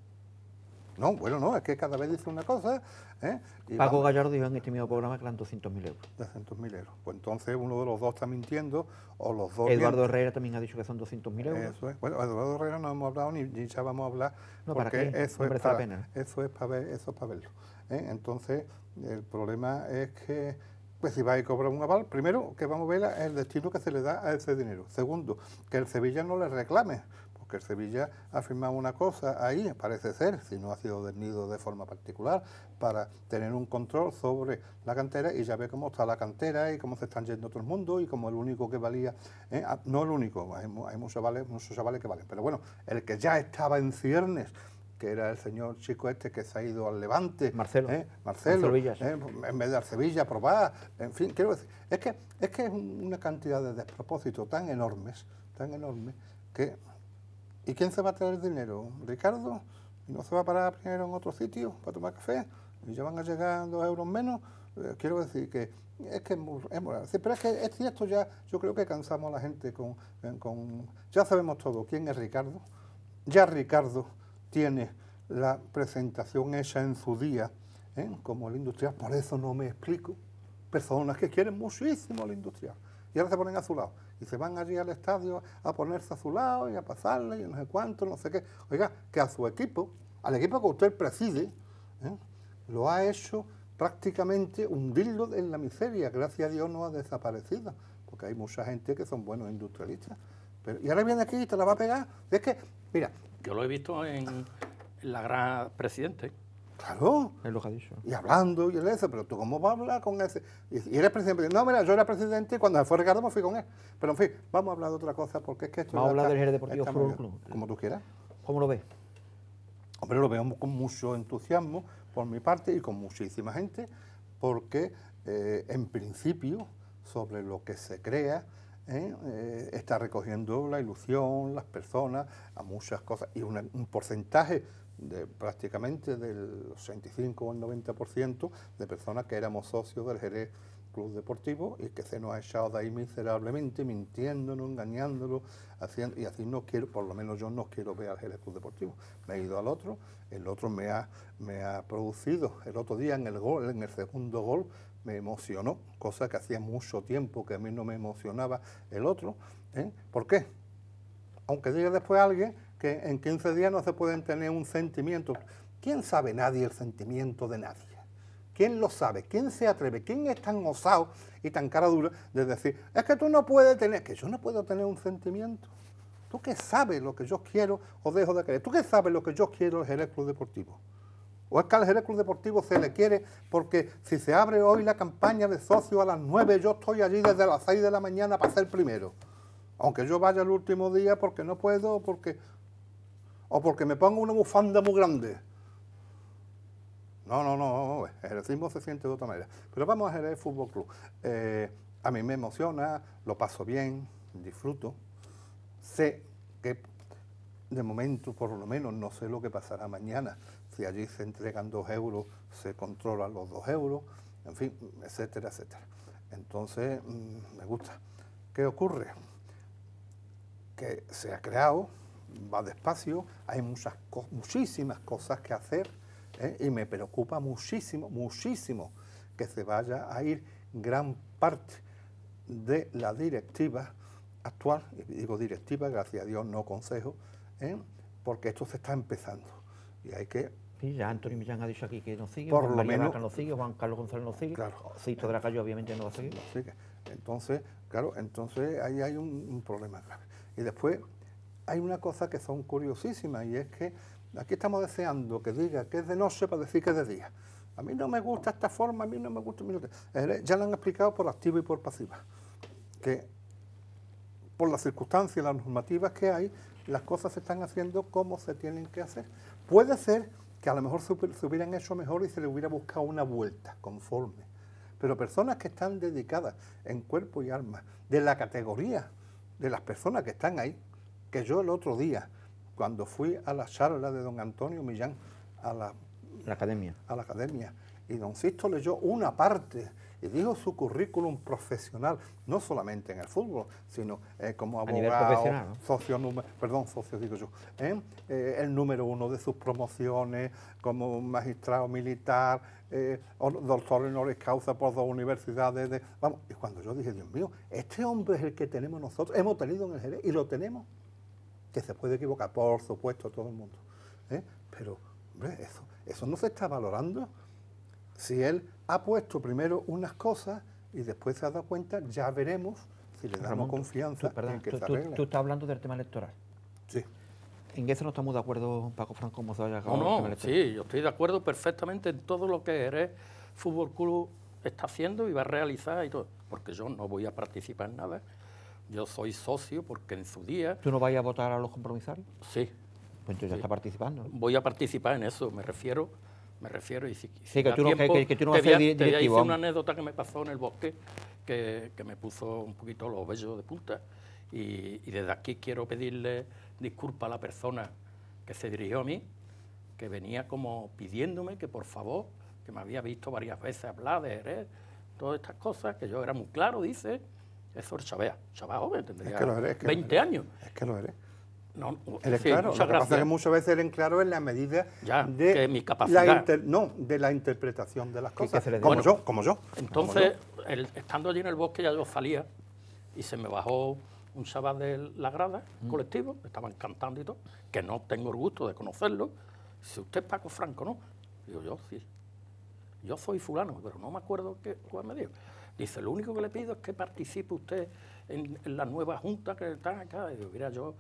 No, bueno, no, es que cada vez dice una cosa. ¿eh? Paco Gallardo dijo en este mismo programa que eran 200.000 euros. 200.000 euros. Pues entonces uno de los dos está mintiendo o los dos... Eduardo Herrera también ha dicho que son 200.000 euros. Eso es. Bueno, Eduardo Herrera no hemos hablado ni, ya vamos a hablar no, ¿para eso, es para, pena. eso es para ver, eso es para verlo. ¿eh? Entonces el problema es que pues si va a cobrar un aval, primero que vamos a ver el destino que se le da a ese dinero. Segundo, que el Sevilla no le reclame porque Sevilla ha firmado una cosa ahí, parece ser, si no ha sido desnido de forma particular, para tener un control sobre la cantera y ya ve cómo está la cantera y cómo se están yendo todo el mundo y como el único que valía, eh, ah, no el único, hay, muchos, avales muchos chavales que valen, pero bueno, el que ya estaba en ciernes, que era el señor chico este que se ha ido al Levante. Marcelo. Eh, Marcelo, eh, en vez de al Sevilla, probar. En fin, quiero decir, es que es, que es una cantidad de despropósitos tan enormes, tan enormes, que ¿Y quién se va a traer el dinero? ¿Ricardo? ¿No se va a parar primero en otro sitio para tomar café? ¿Y ya van a llegar dos euros menos? Eh, quiero decir que es que es, muy, pero es que es cierto ya, yo creo que cansamos a la gente con, con... Ya sabemos todo quién es Ricardo. Ya Ricardo tiene la presentación hecha en su día, ¿eh? como el industrial, por eso no me explico. Personas que quieren muchísimo al industrial y ahora se ponen a su lado se van allí al estadio a ponerse a su lado y a pasarle y no sé cuánto, no sé qué. Oiga, que a su equipo, al equipo que usted preside, ¿eh? lo ha hecho prácticamente hundirlo en la miseria. Gracias a Dios no ha desaparecido, porque hay mucha gente que son buenos industrialistas. Pero, y ahora viene aquí y te la va a pegar. Es que, mira. Yo lo he visto en la gran presidente. Claro. lo Y hablando, y él pero tú cómo vas a hablar con ese. Y, eres presidente. No, mira, yo era presidente y cuando fue Ricardo me fui con él. Pero en fin, vamos a hablar de otra cosa porque es que esto. Vamos a hablar del Deportivo Club. Como tú quieras. ¿Cómo lo ves? Hombre, lo veo con mucho entusiasmo por mi parte y con muchísima gente, porque eh, en principio, sobre lo que se crea, ¿eh? Eh, está recogiendo la ilusión, las personas, a muchas cosas, y un porcentaje prácticamente del 65 o el 90% de personas que éramos socios del Jerez Club Deportivo y que se nos ha echado de ahí miserablemente, mintiéndonos, engañándonos, y así no quiero, por lo menos yo no quiero ver al Jerez Club Deportivo. Me he ido al otro, el otro me ha, me ha producido, el otro día en el gol, en el segundo gol, me emocionó, cosa que hacía mucho tiempo que a mí no me emocionaba el otro. ¿eh? ¿Por qué? Aunque diga después alguien que en 15 días no se pueden tener un sentimiento. ¿Quién sabe nadie el sentimiento de nadie? ¿Quién lo sabe? ¿Quién se atreve? ¿Quién es tan osado y tan cara dura de decir, es que tú no puedes tener, que yo no puedo tener un sentimiento? ¿Tú qué sabes lo que yo quiero o dejo de querer? ¿Tú qué sabes lo que yo quiero el Club Deportivo? ¿O es que al Jerez Club Deportivo se le quiere porque si se abre hoy la campaña de socio a las 9, yo estoy allí desde las 6 de la mañana para ser primero? Aunque yo vaya el último día porque no puedo, porque o porque me pongo una bufanda muy grande. No, no, no, el ejercicio se siente de otra manera. Pero vamos a Jerez Fútbol Club. Eh, a mí me emociona, lo paso bien, disfruto. Sé que de momento, por lo menos, no sé lo que pasará mañana. Si allí se entregan dos euros, se controlan los dos euros, en fin, etcétera, etcétera. Entonces, mm, me gusta. ¿Qué ocurre? Que se ha creado va despacio, hay muchas, muchísimas cosas que hacer ¿eh? y me preocupa muchísimo, muchísimo que se vaya a ir gran parte de la directiva actual, digo directiva, gracias a Dios, no consejo, ¿eh? porque esto se está empezando y hay que ya Antonio Millán ha dicho aquí que no sigue, Por Juan lo menos, sigue, Juan Carlos González no sigue, claro, Cito de la Calle obviamente no va a seguir. Entonces, claro, entonces ahí hay un, un, problema grave. Y después hay una cosa que son curiosísimas y es que aquí estamos deseando que diga que es de noche para decir que es de día. A mí no me gusta esta forma, a mí no me gusta. Eh, ya lo han explicado por activa y por pasiva, que por las circunstancias las normativas que hay, las cosas se están haciendo como se tienen que hacer. Puede ser que a lo mejor se hubieran hecho mejor y se le hubiera buscado una vuelta conforme. Pero personas que están dedicadas en cuerpo y alma, de la categoría de las personas que están ahí, que yo el otro día, cuando fui a la charla de don Antonio Millán, a la, academia. A la academia, y don Sisto leyó una parte y dijo su currículum profesional, no solamente en el fútbol, sino eh, como abogado, socio socio, perdón, socio digo yo, ¿eh? Eh, el número uno de sus promociones, como magistrado militar, doctor en causa por dos universidades. vamos, y cuando yo dije, Dios mío, este hombre es el que tenemos nosotros, hemos tenido en el Jerez y lo tenemos que se puede equivocar, por supuesto, todo el mundo. ¿eh? Pero, hombre, eso, eso no se está valorando. Si él ha puesto primero unas cosas y después se ha dado cuenta, ya veremos si le damos confianza tú, en que tú, tú, tú estás hablando del tema electoral. Sí. En eso no estamos de acuerdo, Paco Franco, como se haya no, Sí, yo estoy de acuerdo perfectamente en todo lo que eres Fútbol Club está haciendo y va a realizar y todo, porque yo no voy a participar en nada yo soy socio porque en su día... ¿Tú no vas a votar a los compromisarios? Sí. Pues entonces ya está participando. Voy a participar en eso, me refiero... Me refiero sí, que, tú no, que, Te una anécdota que me pasó en el bosque que, me puso un poquito los vellos de punta. Y, desde aquí quiero pedirle disculpas a la persona que se dirigió a mí, que venía como pidiéndome que por favor, que me había visto varias veces hablar de Jerez, todas estas cosas, que yo era muy claro, dice, es chava joven, tendría es que 20 años. Es que lo eres. No, eres claro. que muchas veces el enclaro en la medida de mi capacidad. no, de la interpretación de las cosas. como yo, como yo. Entonces, estando allí en el bosque ya yo salía y se me bajó un sábado de la grada, colectivo, estaban cantando y todo, que no tengo el gusto de conocerlo. si usted es Paco Franco, ¿no? Digo, yo sí. Yo soy fulano, pero no me acuerdo qué, Juan me dijo. Dice, lo único que le pido es que participe usted en, la nueva junta que está acá. Y yo, mira, yo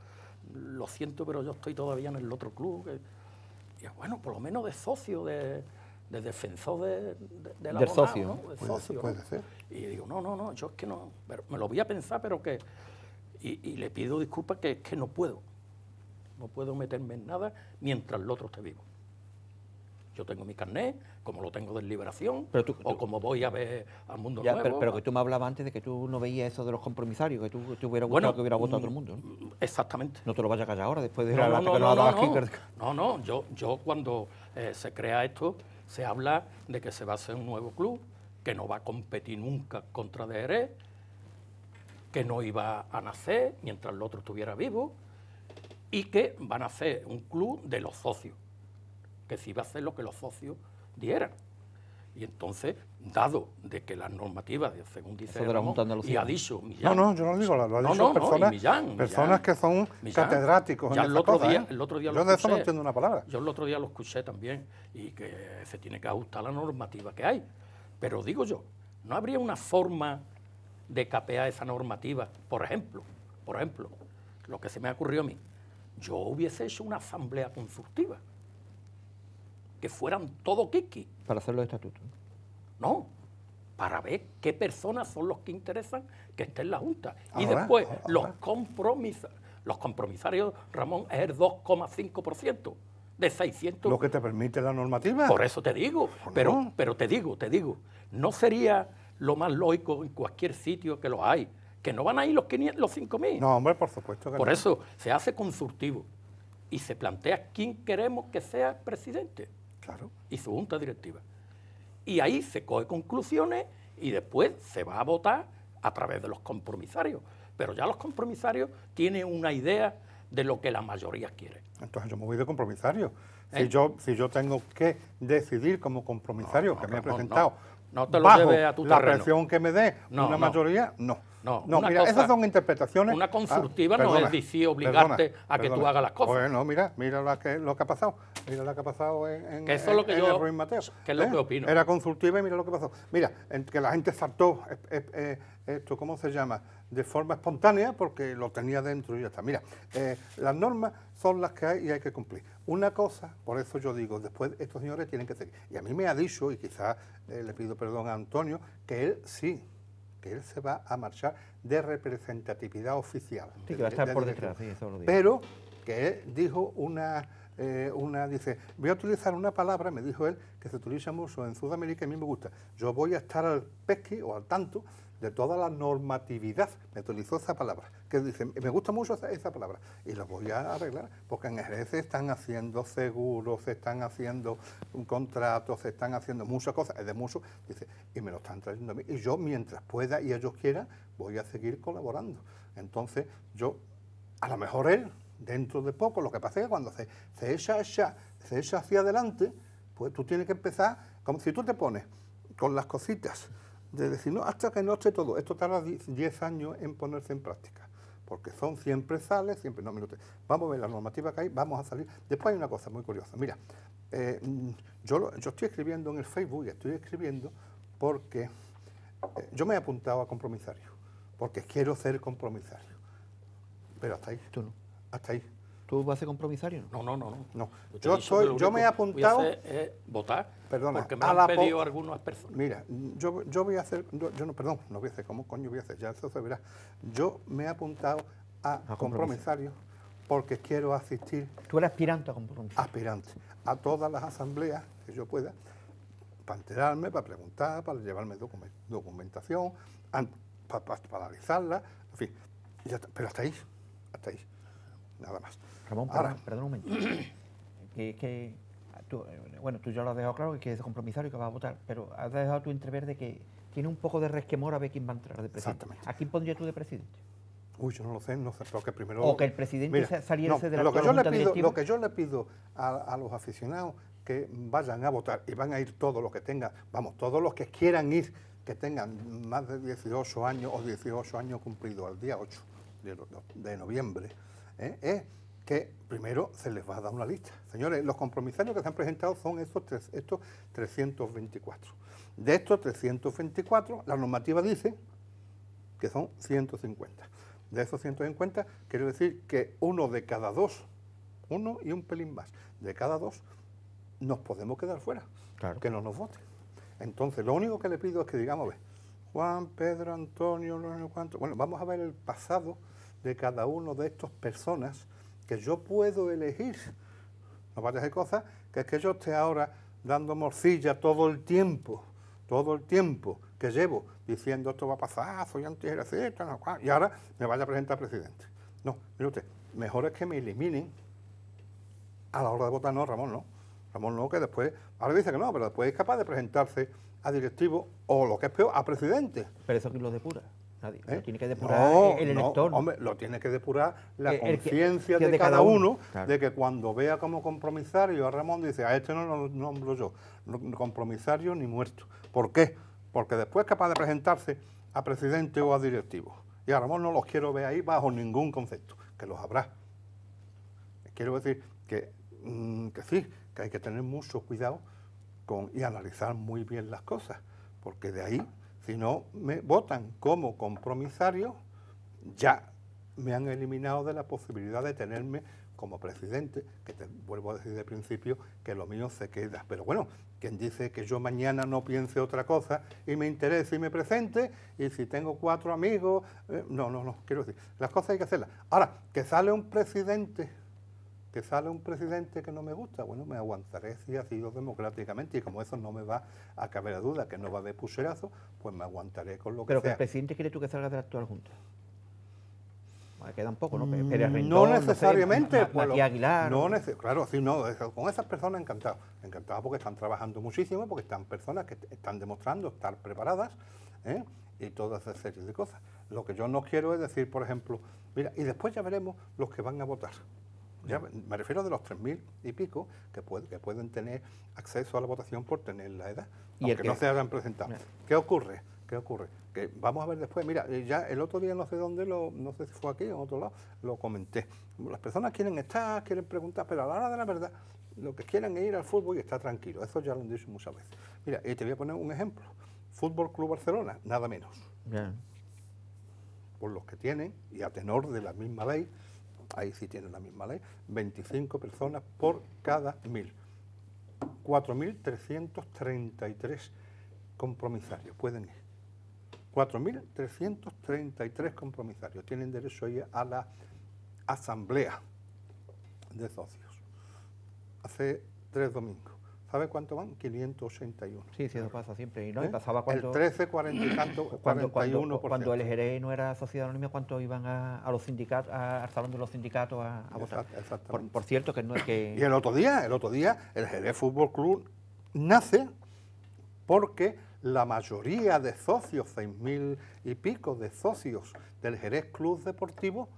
lo siento, pero yo estoy todavía en el otro club. Y bueno, por lo menos de socio, de, defensor de, Del socio. ¿no? De socio puede ser. Y digo, no, no, no, yo es que no, me lo voy a pensar, pero que... Y, y le pido disculpas que es que no puedo. No puedo meterme en nada mientras el otro esté vivo. Yo tengo mi carnet, como lo tengo de Liberación, o como voy a ver al mundo nuevo. Pero, que tú me hablabas antes de que tú no veías eso de los compromisarios, que tú, te hubiera que hubiera votado a mm, todo el mundo. Exactamente. No te lo vayas a callar ahora, después de no, que no, aquí, no, no, yo, yo cuando eh, se crea esto, se habla de que se va a hacer un nuevo club, que no va a competir nunca contra DR, que no iba a nacer mientras el otro estuviera vivo y que van a hacer un club de los socios que se iba a hacer lo que los socios dieran. Y entonces, dado de que las normativas, según dice la Junta y ha dicho Millán, No, no, yo no digo, lo ha dicho personas, que son catedráticos ¿eh? el otro día, el Yo lo de eso no entiendo una palabra. Yo el otro día lo escuché también y que se tiene que ajustar la normativa que hay. Pero digo yo, ¿no habría una forma de capear esa normativa? Por ejemplo, por ejemplo, lo que se me ha ocurrido a mí, yo hubiese hecho una asamblea consultiva que fueran todo Kiki. Para hacer los estatutos. No, para ver qué personas son los que interesan que estén en la Junta. y después, los compromisos. Los compromisarios, Ramón, es el 2,5% de 600. Lo que te permite la normativa. Por eso te digo, pues pero, pero te digo, te digo, no sería lo más lógico en cualquier sitio que lo hay, que no van a ir los los 5.000. No, hombre, por supuesto que Por eso se hace consultivo y se plantea quién queremos que sea presidente. Y su junta directiva. Y ahí se coge conclusiones y después se va a votar a través de los compromisarios. Pero ya los compromisarios tienen una idea de lo que la mayoría quiere. Entonces yo me voy de compromisario. Si, ¿Eh? yo, si yo tengo que decidir como compromisario que me he pues presentado no, te bajo la reacción que me dé una mayoría, no. No, mira, esas son interpretaciones. Una ah, consultiva no es decir obligarte a que tú hagas las cosas. Bueno, mira, mira lo que, ha pasado. Mira lo que ha pasado en, en, que Mateo. es lo que ¿eh? opino. Era consultiva y mira lo que pasó. Mira, que la gente saltó, eh, eh, esto, ¿cómo se llama? De forma espontánea porque lo tenía dentro y ya está. Mira, las normas son las que hay y hay que cumplir. Una cosa, por eso yo digo, después estos señores tienen que seguir. Y a mí me ha dicho, y quizás le pido perdón a Antonio, que él sí ...que él se va a marchar de representatividad oficial. que Pero que dijo una, eh, una, dice, voy a utilizar una palabra, me dijo él, que se utiliza mucho en Sudamérica a mí me gusta. Yo voy a estar al pesque o al tanto de toda la normatividad, me utilizó esa palabra dice, me gusta mucho esa, palabra, y lo voy a arreglar, porque en el están haciendo seguros, se están haciendo contratos, se están haciendo muchas cosas, es de mucho, dice, y me lo están trayendo a mí, y yo mientras pueda y ellos quieran, voy a seguir colaborando. Entonces, yo, a lo mejor él, dentro de poco, lo que pasa es que cuando se, se echa, se echa hacia adelante, pues tú tienes que empezar, como si tú te pones con las cositas, de decir, no, hasta que no esté todo, esto tarda 10 años en ponerse en práctica porque son siempre sales, siempre no minutos. Vamos a ver la normativa que hay, vamos a salir. Después hay una cosa muy curiosa. Mira, eh, mm, yo, yo estoy escribiendo en el Facebook y estoy escribiendo porque eh, yo me he apuntado a compromisario, porque quiero ser compromisario. Pero hasta ahí. Tú no. Hasta ahí. ¿Tú vas a ser compromisario? No, no, no. no. Yo, soy, yo me he apuntado... a votar, porque me han pedido algunas personas. Mira, yo, yo voy a hacer... Yo, no, perdón, no voy a hacer, ¿cómo coño voy a hacer? Ya eso se verá. Yo me he apuntado a, compromisario porque quiero asistir... Tú eres aspirante a compromisario. Aspirante. A todas las asambleas que yo pueda, para enterarme, para preguntar, para llevarme documentación, para, para analizarla, en fin. Pero hasta ahí, hasta ahí, nada más. Ramón, perdón, un momento. [CLEARS THROAT] bueno, tú ya lo has dejado claro que es compromisario y que va a votar, pero has dejado tu entrever de que tiene un poco de resquemor a ver quién va a entrar de presidente. ¿A quién pondría tú de presidente? Uy, yo no lo sé, no sé, creo que primero... O que el presidente saliese de la lo que yo le pido, Lo que yo le pido a, los aficionados que vayan a votar, y van a ir todos los que tengan, vamos, todos los que quieran ir, que tengan más de 18 años o 18 años cumplidos al día 8 de, noviembre, ¿eh? es que primero se les va a dar una lista. Señores, los compromisarios que se han presentado son estos, tres, estos 324. De estos 324, la normativa dice que son 150. De esos 150, ...quiero decir que uno de cada dos, uno y un pelín más, de cada dos, nos podemos quedar fuera, que no nos vote. Entonces, lo único que le pido es que digamos, ve, Juan, Pedro, Antonio, no sé cuánto. Bueno, vamos a ver el pasado de cada uno de estas personas que yo puedo elegir. No vaya a ser cosa que es que yo esté ahora dando morcilla todo el tiempo, todo el tiempo que llevo diciendo esto va a pasar, soy anti no, y ahora me vaya a presentar presidente. No, mire usted, mejor es que me eliminen a la hora de votar, no, Ramón, no. Ramón no, que después, ahora dice que no, pero después es capaz de presentarse a directivo o lo que es peor, a presidente. Pero eso que lo depura. ¿Eh? Lo tiene que depurar el elector. lo tiene que depurar la eh, conciencia de, cada, uno, de que cuando vea como compromisario a Ramón dice, a este no lo nombro yo, compromisario ni muerto. ¿Por qué? Porque después es capaz de presentarse a presidente o a directivo. Y a Ramón no los quiero ver ahí bajo ningún concepto, que los habrá. Quiero decir que, mm, que sí, que hay que tener mucho cuidado con, y analizar muy bien las cosas, porque de ahí si no me votan como compromisario, ya me han eliminado de la posibilidad de tenerme como presidente, que te vuelvo a decir de principio que lo mío se queda. Pero bueno, quien dice que yo mañana no piense otra cosa y me interese y me presente, y si tengo cuatro amigos, eh, no, no, no, quiero decir, las cosas hay que hacerlas. Ahora, que sale un presidente que sale un presidente que no me gusta, bueno, me aguantaré si ha sido democráticamente y como eso no me va a caber a duda que no va de haber pucherazo, pues me aguantaré con lo que Pero que el presidente quiere tú que salga de la actual junta. Queda un poco, ¿no? Mm, no necesariamente. Pues no Aguilar. claro, sí, no, con esas personas encantadas, encantado porque están trabajando muchísimo, porque están personas que están demostrando estar preparadas ¿eh? y toda esa serie de cosas. Lo que yo no quiero es decir, por ejemplo, mira, y después ya veremos los que van a votar me refiero de los 3.000 y pico que, pueden tener acceso a la votación por tener la edad, ¿Y aunque no se hayan presentado. ¿Qué ocurre? ¿Qué ocurre? Que vamos a ver después. Mira, eh, ya el otro día no sé dónde, lo, no sé si fue aquí o en otro lado, lo comenté. Las personas quieren estar, quieren preguntar, pero a la hora de la verdad lo que quieren es ir al fútbol y estar tranquilo. Eso ya lo han dicho muchas veces. Mira, y te voy a poner un ejemplo. Fútbol Club Barcelona, nada menos. Por los que tienen, y a tenor de la misma ley, ahí sí tienen la misma ley, 25 personas por cada mil, 4.333 compromisarios pueden ir. 4.333 compromisarios tienen derecho a a la asamblea de socios. Hace tres domingos ¿Sabe cuánto van? 581. Sí, sí, pasa siempre. Y no, ¿Eh? pasaba cuánto El 13, 40 y tanto, 41%. [CLEARS THROAT] Cuando, el Jerez no era sociedad anónima, ¿cuánto iban a, los sindicatos, al salón de los sindicatos a, votar? exactamente. Por, cierto, que no es que... Y el otro día, el otro día, el Jerez Fútbol Club nace porque la mayoría de socios, 6.000 y pico de socios del Jerez Club Deportivo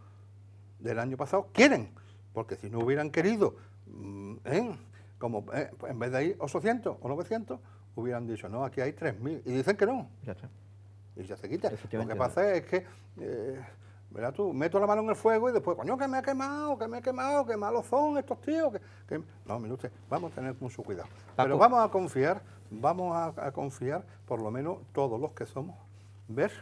del año pasado, quieren, porque si no hubieran querido... Mm, ¿eh? como eh, pues, en vez de ahí 800 o 900, hubieran dicho, no, aquí hay 3.000. Y dicen que no. Ya está. Y ya se quita. Lo que pasa es que, eh, tú, meto la mano en el fuego y después, coño, que me ha quemado, que me ha quemado, que malos son estos tíos. Que, No, mire vamos a tener mucho cuidado. Pero vamos a confiar, vamos a, a confiar, por lo menos todos los que somos, ver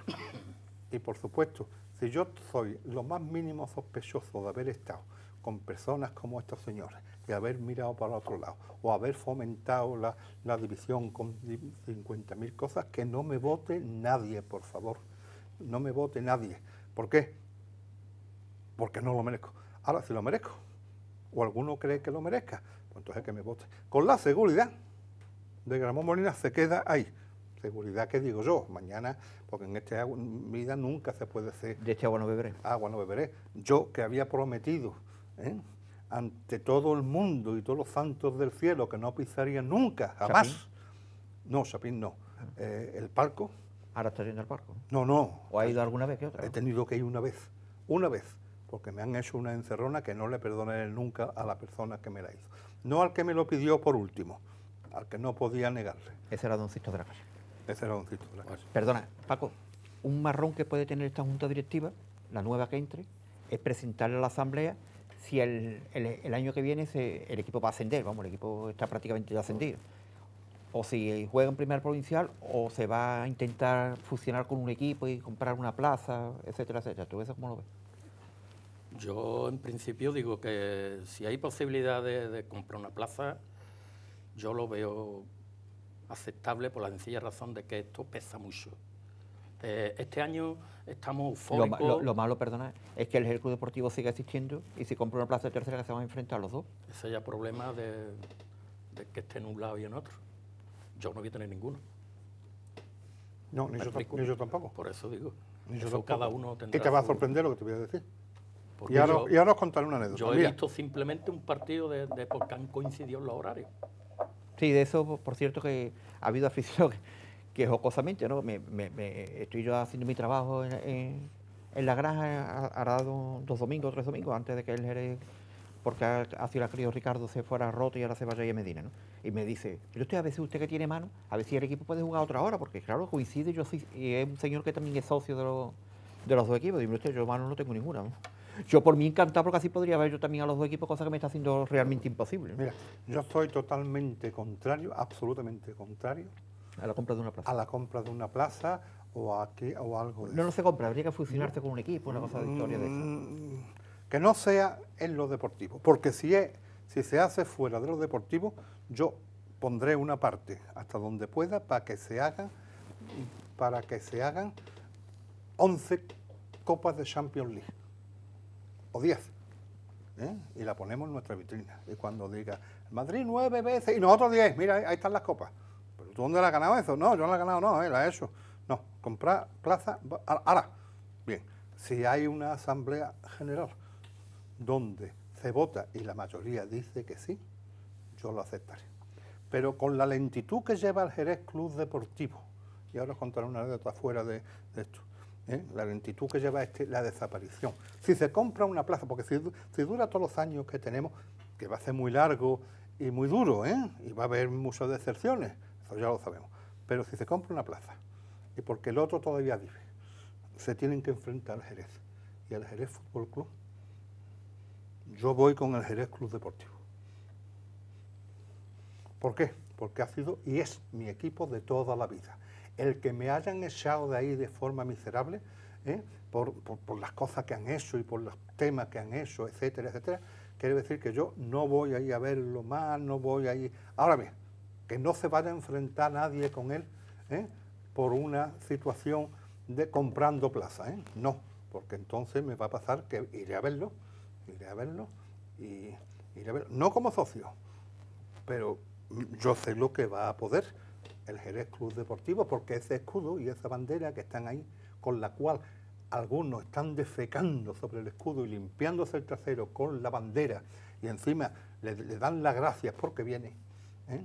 y por supuesto, si yo soy lo más mínimo sospechoso de haber estado con personas como estos señores, de haber mirado para otro lado o haber fomentado la, división con 50.000 cosas, que no me vote nadie, por favor. No me vote nadie. ¿Por qué? Porque no lo merezco. Ahora, si lo merezco, o alguno cree que lo merezca, pues entonces que me vote. Con la seguridad de Ramón Molina se queda ahí seguridad que digo yo, mañana, porque en esta vida nunca se puede ser... De este agua no beberé. Agua no beberé. Yo que había prometido ¿eh? ante todo el mundo y todos los santos del cielo que no pisaría nunca, jamás. No, Sapín no. Ah. Eh, el palco. ¿Ahora estás yendo al palco? No, no. ¿O ha ido alguna vez que otra? He tenido que ir una vez, una vez, porque me han hecho una encerrona que no le perdonaré nunca a la persona que me la hizo. No al que me lo pidió por último, al que no podía negarle. Ese era Doncito de la Casa Ese era Doncito de la Casa pues, Perdona, Paco, un marrón que puede tener esta junta directiva, la nueva que entre, es presentarle a la Asamblea si el, año que viene el equipo va a ascender, vamos, el equipo está prácticamente ya ascendido. O si juega en primer provincial o se va a intentar fusionar con un equipo y comprar una plaza, etcétera, etcétera. ¿Tú eso cómo lo ves? Yo en principio digo que si hay posibilidad de comprar una plaza, yo lo veo aceptable por la sencilla razón de que esto pesa mucho. Eh, este año estamos Lo, malo, perdona, es que el, Club Deportivo siga existiendo y si compra una plaza de tercera que se va a enfrentar a los dos. Ese ya problema de, que esté en un lado y en otro. Yo no voy a tener ninguno. No, ni yo, tampoco. Por eso digo. cada uno Y te va a sorprender lo que te voy a decir. y ahora, os contaré una anécdota. Yo he visto simplemente un partido de, porque han coincidido los horarios. Sí, de eso, por cierto, que ha habido aficionados que jocosamente, ¿no? Me, estoy yo haciendo mi trabajo en, la granja, hará dos, domingos, tres domingos, antes de que él porque hacia la querido Ricardo se fuera roto y ahora se vaya a Medina, ¿no? Y me dice, yo estoy a veces usted que tiene mano, a ver si el equipo puede jugar otra hora, porque claro, coincide, yo soy, y es un señor que también es socio de, los, dos equipos, digo, usted, yo mano no tengo ninguna, Yo por mí encantado, porque así podría ver yo también a los dos equipos, cosa que me está haciendo realmente imposible. Mira, yo estoy totalmente contrario, absolutamente contrario a la compra de una plaza. A la compra de una plaza o, aquí o algo No, no se compra, habría que fusionarse mm, con un equipo, una cosa de historia mm, Que no sea en lo deportivo, porque si, es, si se hace fuera de lo deportivo, yo pondré una parte hasta donde pueda para que se hagan para que se hagan 11 copas de Champions League o 10 ¿eh? y la ponemos en nuestra vitrina y cuando diga Madrid nueve veces y nosotros 10 mira ahí están las copas ¿Pero tú dónde la has ganado eso? No, yo no la he ganado, no, él eh, ha hecho. No, comprar plaza ahora. Bien, si hay una asamblea general donde se vota y la mayoría dice que sí, yo lo aceptaré. Pero con la lentitud que lleva el Jerez Club Deportivo, y ahora os contaré una anécdota fuera de, esto, ¿eh? la lentitud que lleva este, la desaparición. Si se compra una plaza, porque si, dura todos los años que tenemos, que va a ser muy largo y muy duro, ¿eh? y va a haber muchas decepciones. Pues ya lo sabemos. Pero si se compra una plaza y porque el otro todavía vive, se tienen que enfrentar al Jerez y al Jerez Fútbol Club, yo voy con el Jerez Club Deportivo. ¿Por qué? Porque ha sido y es mi equipo de toda la vida. El que me hayan echado de ahí de forma miserable, ¿eh? por, las cosas que han hecho y por los temas que han hecho, etcétera, etcétera, quiere decir que yo no voy ahí a verlo más, no voy a ir Ahora bien, que no se vaya a enfrentar nadie con él ¿eh? por una situación de comprando plaza. ¿eh? No, porque entonces me va a pasar que iré a verlo, iré a verlo y iré a No como socio, pero yo sé lo que va a poder el Jerez Club Deportivo, porque ese escudo y esa bandera que están ahí, con la cual algunos están defecando sobre el escudo y limpiándose el trasero con la bandera, y encima le, dan las gracias porque viene. ¿eh?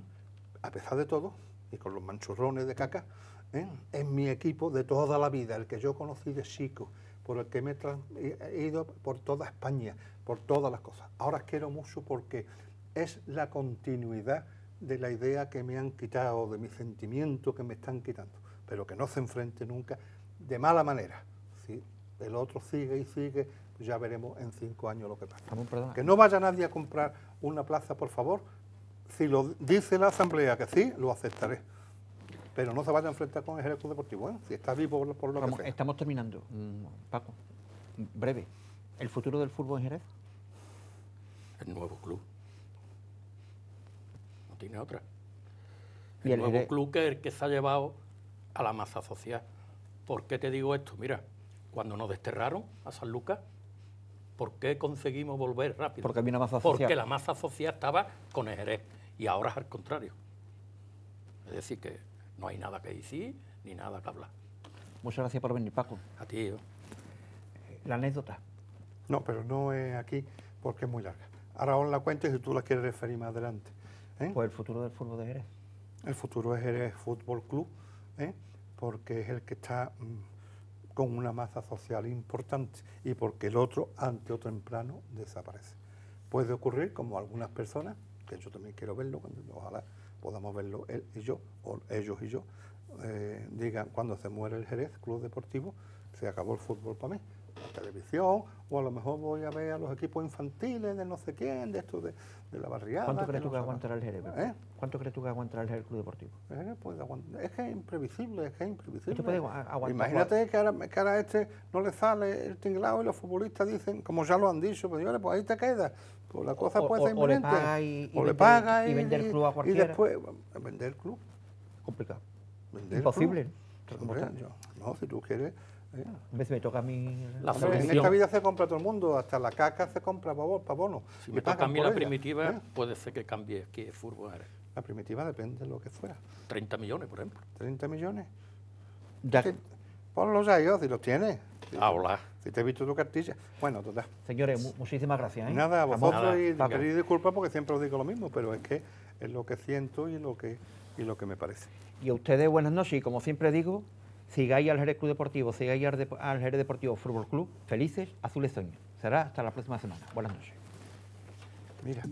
a pesar de todo, y con los manchurrones de caca, en ¿eh? mi equipo de toda la vida, el que yo conocí de chico, por el que me he ido por toda España, por todas las cosas. Ahora quiero mucho porque es la continuidad de la idea que me han quitado, de mi sentimiento que me están quitando, pero que no se enfrente nunca de mala manera. Si el otro sigue y sigue, pues ya veremos en cinco años lo que pasa. Que no vaya nadie a comprar una plaza, por favor, si lo dice la Asamblea que sí, lo aceptaré. Pero no se vaya a enfrentar con el Jerez Deportivo, ¿eh? si está vivo por, lo que Estamos terminando, mm, Paco. Breve. ¿El futuro del fútbol en Jerez? El nuevo club. No tiene otra. El, nuevo club que, es el que se ha llevado a la masa social. ¿Por qué te digo esto? Mira, cuando nos desterraron a San Lucas, ¿por qué conseguimos volver rápido? Porque masa social. Porque la masa social estaba con el Jerez y ahora es al contrario. Es decir, que no hay nada que decir ni nada que hablar. Muchas gracias por venir, Paco. A ti. Eh. La anécdota. No, pero no es aquí porque es muy larga. Ahora os la cuento y si tú la quieres referir más adelante. ¿eh? Pues el futuro del fútbol de Jerez. El futuro de Jerez Fútbol Club, ¿eh? porque es el que está mm, con una masa social importante y porque el otro, ante o temprano, desaparece. Puede ocurrir como algunas personas que yo también quiero verlo, ojalá podamos verlo él y yo, o ellos y yo, eh, digan cuando se muere el Jerez Club Deportivo, se acabó el fútbol para mí, la televisión, o a lo mejor voy a ver a los equipos infantiles de no sé quién, de esto de, la barriada. ¿Eh? ¿Cuánto crees tú que aguantará el Jerez? ¿Cuánto crees tú que aguantará el Jerez Club Deportivo? Eh, pues es que es imprevisible, es que es imprevisible. Imagínate que ahora, a este no le sale el tinglado y los futbolistas dicen, como ya lo han dicho, pues, pues ahí te quedas. Pues o la cosa puede ser inminente. le paga y, vender, el club a cualquiera. Y después, vender el club. Complicado. Imposible. no, si tú quieres. en eh. A veces me toca a mí. La en esta vida se compra todo el mundo, hasta la caca se compra para bono. Si me toca a mí la primitiva, ¿eh? puede ser que cambie qué furbo La primitiva depende de lo que fuera. 30 millones, por ejemplo. 30 millones. Ya. ponlos a ellos si los tienes. Ah, hola. Si te he visto tu cartilla. Bueno, total. Señores, muchísimas gracias. ¿eh? Nada, a vosotros y pedir disculpas porque siempre os digo lo mismo, pero es que es lo que siento y lo que, lo que me parece. Y a ustedes, buenas noches. Y como siempre digo, sigáis al Jerez Club Deportivo, sigáis al, al Jerez Deportivo Fútbol Club. Felices, azules sueños. Será hasta la próxima semana. Buenas noches. Mira.